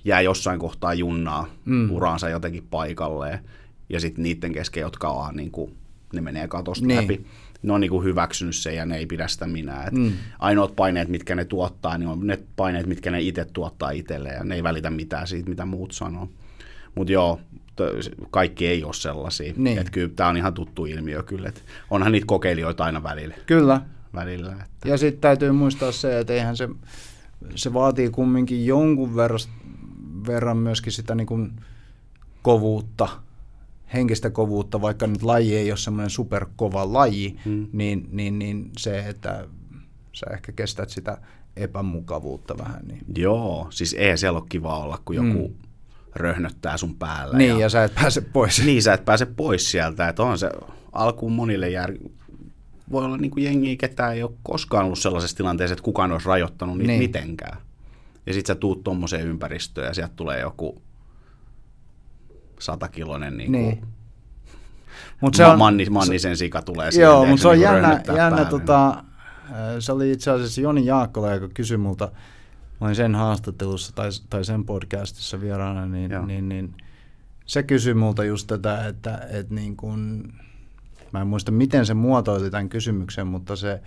jää jossain kohtaa junnaa mm. uraansa jotenkin paikalleen, ja sitten niiden kesken, jotka on niin kuin, ne menee katosta niin. läpi ne on niin kuin hyväksynyt sen ja ne ei pidä sitä minä. mm. Ainoat paineet, mitkä ne tuottaa, niin on ne paineet, mitkä ne itse tuottaa itselleen ja ne ei välitä mitään siitä, mitä muut sanoo. Mutta joo, kaikki ei ole sellaisia. Niin. Että kyllä tämä on ihan tuttu ilmiö kyllä, että onhan niitä kokeilijoita aina välillä. Kyllä. Välillä, että. Ja sitten täytyy muistaa se, että eihän se, se vaatii kumminkin jonkun verran, verran myöskin sitä niin kuin kovuutta, henkistä kovuutta, vaikka nyt laji ei ole semmoinen superkova laji, hmm. niin, niin, niin se, että sä ehkä kestät sitä epämukavuutta vähän. Niin. Joo, siis ei siellä ole kiva olla, kun joku hmm röhnöttää sun päällä. Niin, ja, ja sä et pääse pois. Niin, sä et pääse pois sieltä. Että on se alkuun monille jär... voi olla niin kuin jengiä, ketään ei ole koskaan ollut sellaisessa tilanteessa, että kukaan olisi rajoittanut niitä niin. mitenkään. Ja sit sä tuut tommoseen ympäristöön ja sieltä tulee joku satakiloinen niin kuin niin. Mut se on, Manni, Mannisen sika tulee siihen. Joo, mutta se on niin jännä, jännä tota, se oli itse asiassa Joni Jaakkola, joka kysyi multa olin sen haastattelussa tai, tai sen podcastissa vieraana, niin, niin, niin, niin se kysyi multa just tätä, että, että niin kun, mä en muista miten se muotoili tämän kysymyksen, mutta se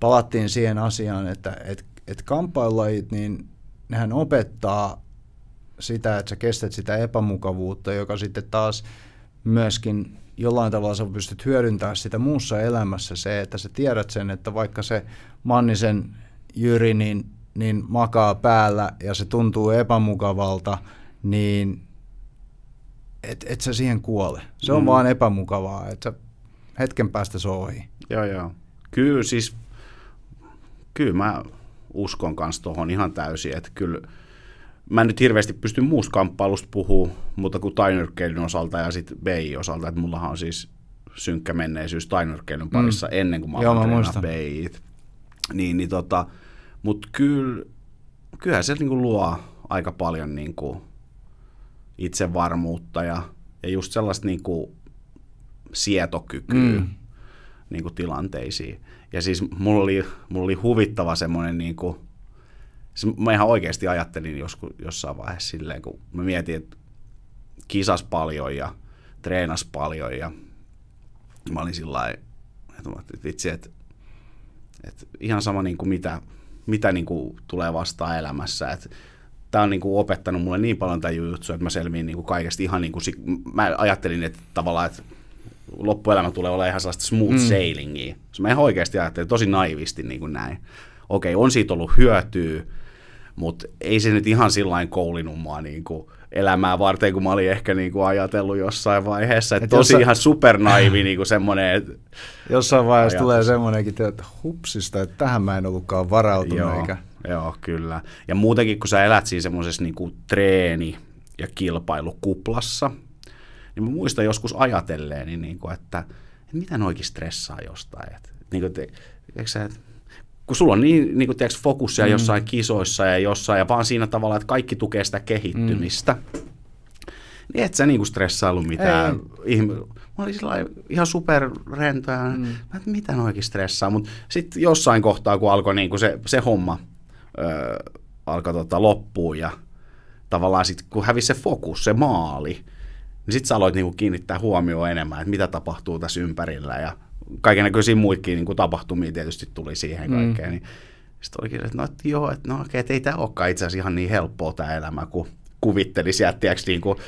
palattiin siihen asiaan, että et, et kamppailulajit, niin nehän opettaa sitä, että sä kestät sitä epämukavuutta, joka sitten taas myöskin jollain tavalla sä pystyt hyödyntämään sitä muussa elämässä se, että sä tiedät sen, että vaikka se Mannisen Jyri, niin niin makaa päällä ja se tuntuu epämukavalta, niin et, et sä siihen kuole. Se on mm. vaan epämukavaa, että hetken päästä se ohi. Joo, joo. Kyllä siis, kyllä mä uskon kanssa tuohon ihan täysin, että kyllä mä en nyt hirveästi pysty muusta kamppailusta puhumaan, mutta kuin tainyrkkeilyn osalta ja sitten BI osalta, että mullahan on siis synkkä menneisyys tainyrkkeilyn mm. parissa mm. ennen kuin mä aloin BI. Niin, niin tota, mutta kyllä, kyllähän se niinku luo aika paljon niinku itsevarmuutta ja, ja just sellaista niinku sietokykyä mm. niinku tilanteisiin. Ja siis mulla oli, mulla oli huvittava semmoinen, niinku, siis mä ihan oikeasti ajattelin joskus, jossain vaiheessa silleen, kun mä mietin, että kisas paljon ja treenas paljon ja mä olin sillä lailla, että, itse, että, että ihan sama niin kuin mitä mitä niin kuin tulee vastaan elämässä. Et tämä on niin kuin opettanut mulle niin paljon tämä juttu, että mä selviin niin kuin kaikesta ihan niin kuin, mä ajattelin, että tavallaan, että loppuelämä tulee olla ihan sellaista smooth mm. sailingia. Se siis mä ihan oikeasti ajattelin tosi naivisti niin kuin näin. Okei, on siitä ollut hyötyä, mutta ei se nyt ihan sillain koulinut mua niin kuin, elämää varten, kun mä olin ehkä niin kuin ajatellut jossain vaiheessa. Että Et tosi jossain... ihan supernaivi niin kuin semmoinen. <laughs> Jossain vaiheessa ajatus. tulee semmoinenkin, että hupsista, että tähän mä en ollutkaan varautunut. Joo, eikä. joo kyllä. Ja muutenkin, kun sä elät siinä semmoisessa niin kuin treeni- ja kilpailukuplassa, niin mä muistan joskus ajatelleeni, niin kuin, että, että mitä noikin stressaa jostain. Että, niin kuin, te, sä, että kun sulla on niin, niin kuin, tiedätkö, fokusia mm. jossain kisoissa ja jossain, ja vaan siinä tavalla, että kaikki tukee sitä kehittymistä, mm. niin et sä niin kuin stressailu mitään. Ihm- mä olin sillä ihan superrento ja mm. mä et, mitään oikein stressaa, mutta sitten jossain kohtaa, kun alkoi niin kuin se, se homma ö, öö, alkoi tota, loppua, ja tavallaan sitten kun hävisi se fokus, se maali, niin sitten sä aloit niinku kiinnittää huomioon enemmän, että mitä tapahtuu tässä ympärillä ja näköisiä muitakin niin tapahtumia tietysti tuli siihen mm. kaikkeen. Mm. Niin sitten olikin, että no, et joo, että no okay, et ei tämä olekaan itse asiassa ihan niin helppoa tämä elämä kuin kuvittelisi ja tiiäks, niin kuin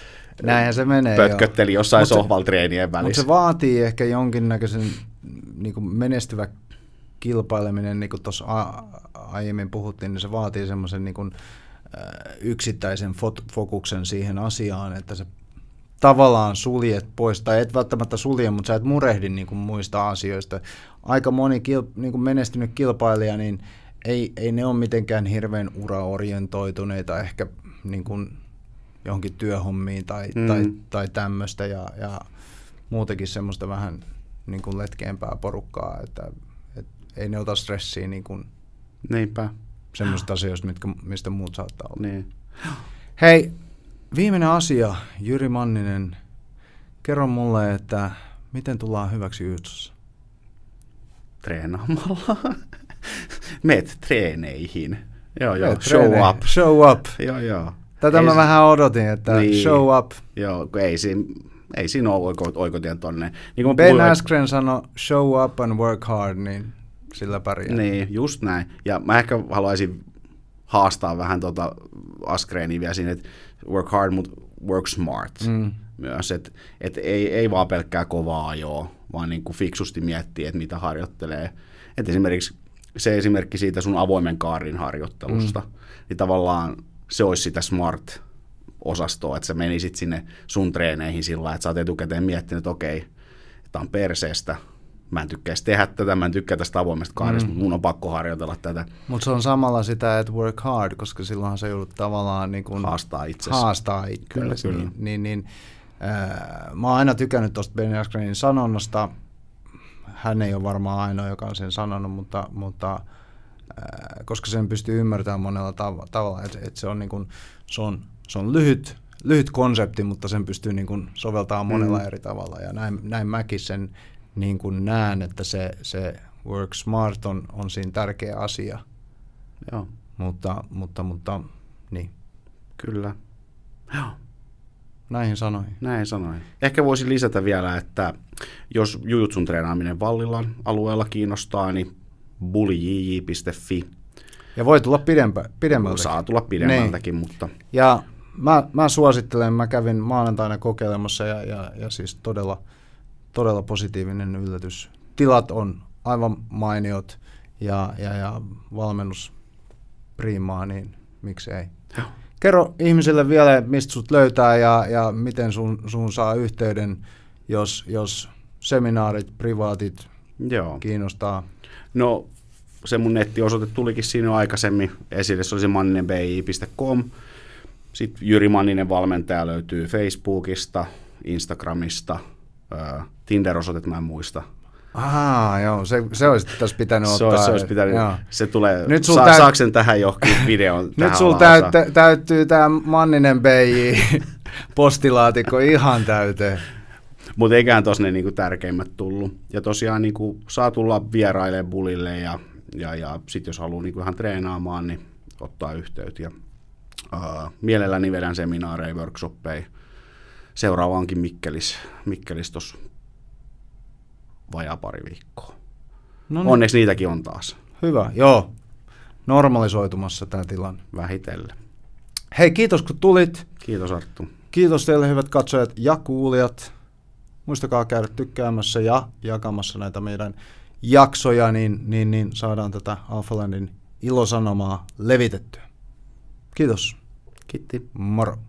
Näinhän se menee, pötkötteli jo. jossain sohvaltreenien välissä. Mutta se vaatii ehkä jonkinnäköisen niin kuin menestyvä kilpaileminen, niin kuin tuossa aiemmin puhuttiin, niin se vaatii semmoisen niin yksittäisen fot- fokuksen siihen asiaan, että se tavallaan suljet pois, tai et välttämättä sulje, mutta sä et murehdi niin kuin muista asioista. Aika moni kil, niin kuin menestynyt kilpailija, niin ei, ei ne ole mitenkään hirveän uraorientoituneita ehkä niin kuin johonkin työhommiin tai, mm. tai, tai tämmöistä, ja, ja muutenkin semmoista vähän niin kuin letkeämpää porukkaa, että, että ei ne ota stressiä niin kuin Niinpä. semmoista asioista, mitkä, mistä muut saattaa olla. Niin. Hei, Viimeinen asia, Jyri Manninen. Kerro mulle, että miten tullaan hyväksi jutsussa? Treenaamalla. <laughs> Meet treeneihin. Joo, joo. Meet show treene. up. Show up. Joo, joo. Tätä ei mä vähän odotin, että niin. show up. Joo, ei siinä, ei siinä ole oiko, oikotien tonne. Niin ben puhuin, Askren että... sanoi show up and work hard, niin sillä pärjää. Niin, just näin. Ja mä ehkä haluaisin haastaa vähän tota Askrenia vielä siinä, että work hard, mutta work smart mm. myös. Että et ei, ei vaan pelkkää kovaa joo, vaan niin kuin fiksusti miettiä, että mitä harjoittelee. Et esimerkiksi se esimerkki siitä sun avoimen kaarin harjoittelusta, mm. niin tavallaan se olisi sitä smart osastoa, että sä menisit sinne sun treeneihin sillä että sä oot etukäteen miettinyt, että okei, tämä on perseestä, mä en tykkäisi tehdä tätä, mä en tykkää tästä avoimesta kahdesta, mm. mutta mun on pakko harjoitella tätä. Mutta se on samalla sitä, että work hard, koska silloinhan se joudut tavallaan niin kun haastaa itsesi. Haastaa itsesi. Kyllä, niin, kyllä. Niin, niin, niin, äh, mä oon aina tykännyt tuosta Ben Askrenin sanonnasta. Hän ei ole varmaan ainoa, joka on sen sanonut, mutta, mutta koska sen pystyy ymmärtämään monella tav- tavalla, että et se, on niin kun, se, on, se on lyhyt, lyhyt konsepti, mutta sen pystyy niin kun soveltaa monella mm. eri tavalla. Ja näin, näin mäkin sen niin kuin näen, että se, se work smart on, on siinä tärkeä asia. Joo. Mutta, mutta, mutta niin. Kyllä. Joo. Näihin sanoihin. Näin sanoin. Ehkä voisin lisätä vielä, että jos jujutsun treenaaminen Vallilan alueella kiinnostaa, niin bullyjj.fi. Ja voi tulla pidempä, pidemmältäkin. Saa tulla pidemmältäkin, niin. mutta... Ja mä, mä suosittelen, mä kävin maanantaina kokeilemassa ja, ja, ja siis todella – todella positiivinen yllätys. Tilat on aivan mainiot ja, ja, ja valmennus priimaa, niin miksei. Joo. Kerro ihmisille vielä, mistä sut löytää ja, ja miten sun, sun saa yhteyden, jos, jos seminaarit, privaatit Joo. kiinnostaa. No se mun nettiosoite tulikin siinä aikaisemmin esille, se olisi manninenbi.com. Sitten Jyri Manninen valmentaja löytyy Facebookista, Instagramista – Tinder-osoitet mä en muista. Ahaa, joo, se, se olisi tässä pitänyt se ottaa. Se, olisi pitänyt, joo. se tulee, Nyt sul saa, täyt... sen tähän johonkin <laughs> videoon. Nyt sul täyttyy tämä Manninen Beiji <laughs> postilaatikko ihan täyteen. Mutta eiköhän tuossa ne niinku tärkeimmät tullut. Ja tosiaan niinku, saa tulla vieraille bulille ja, ja, ja sitten jos haluaa niinku ihan treenaamaan, niin ottaa yhteyttä. Ja, uh, mielelläni vedän seminaareja, workshoppeja, seuraava onkin Mikkelis, Mikkelis tuossa vajaa pari viikkoa. No niin. Onneksi niitäkin on taas. Hyvä, joo. Normalisoitumassa tämä tilanne. Vähitellen. Hei, kiitos kun tulit. Kiitos Arttu. Kiitos teille hyvät katsojat ja kuulijat. Muistakaa käydä tykkäämässä ja jakamassa näitä meidän jaksoja, niin, niin, niin saadaan tätä Alphalandin ilosanomaa levitettyä. Kiitos. Kiitti. Moro.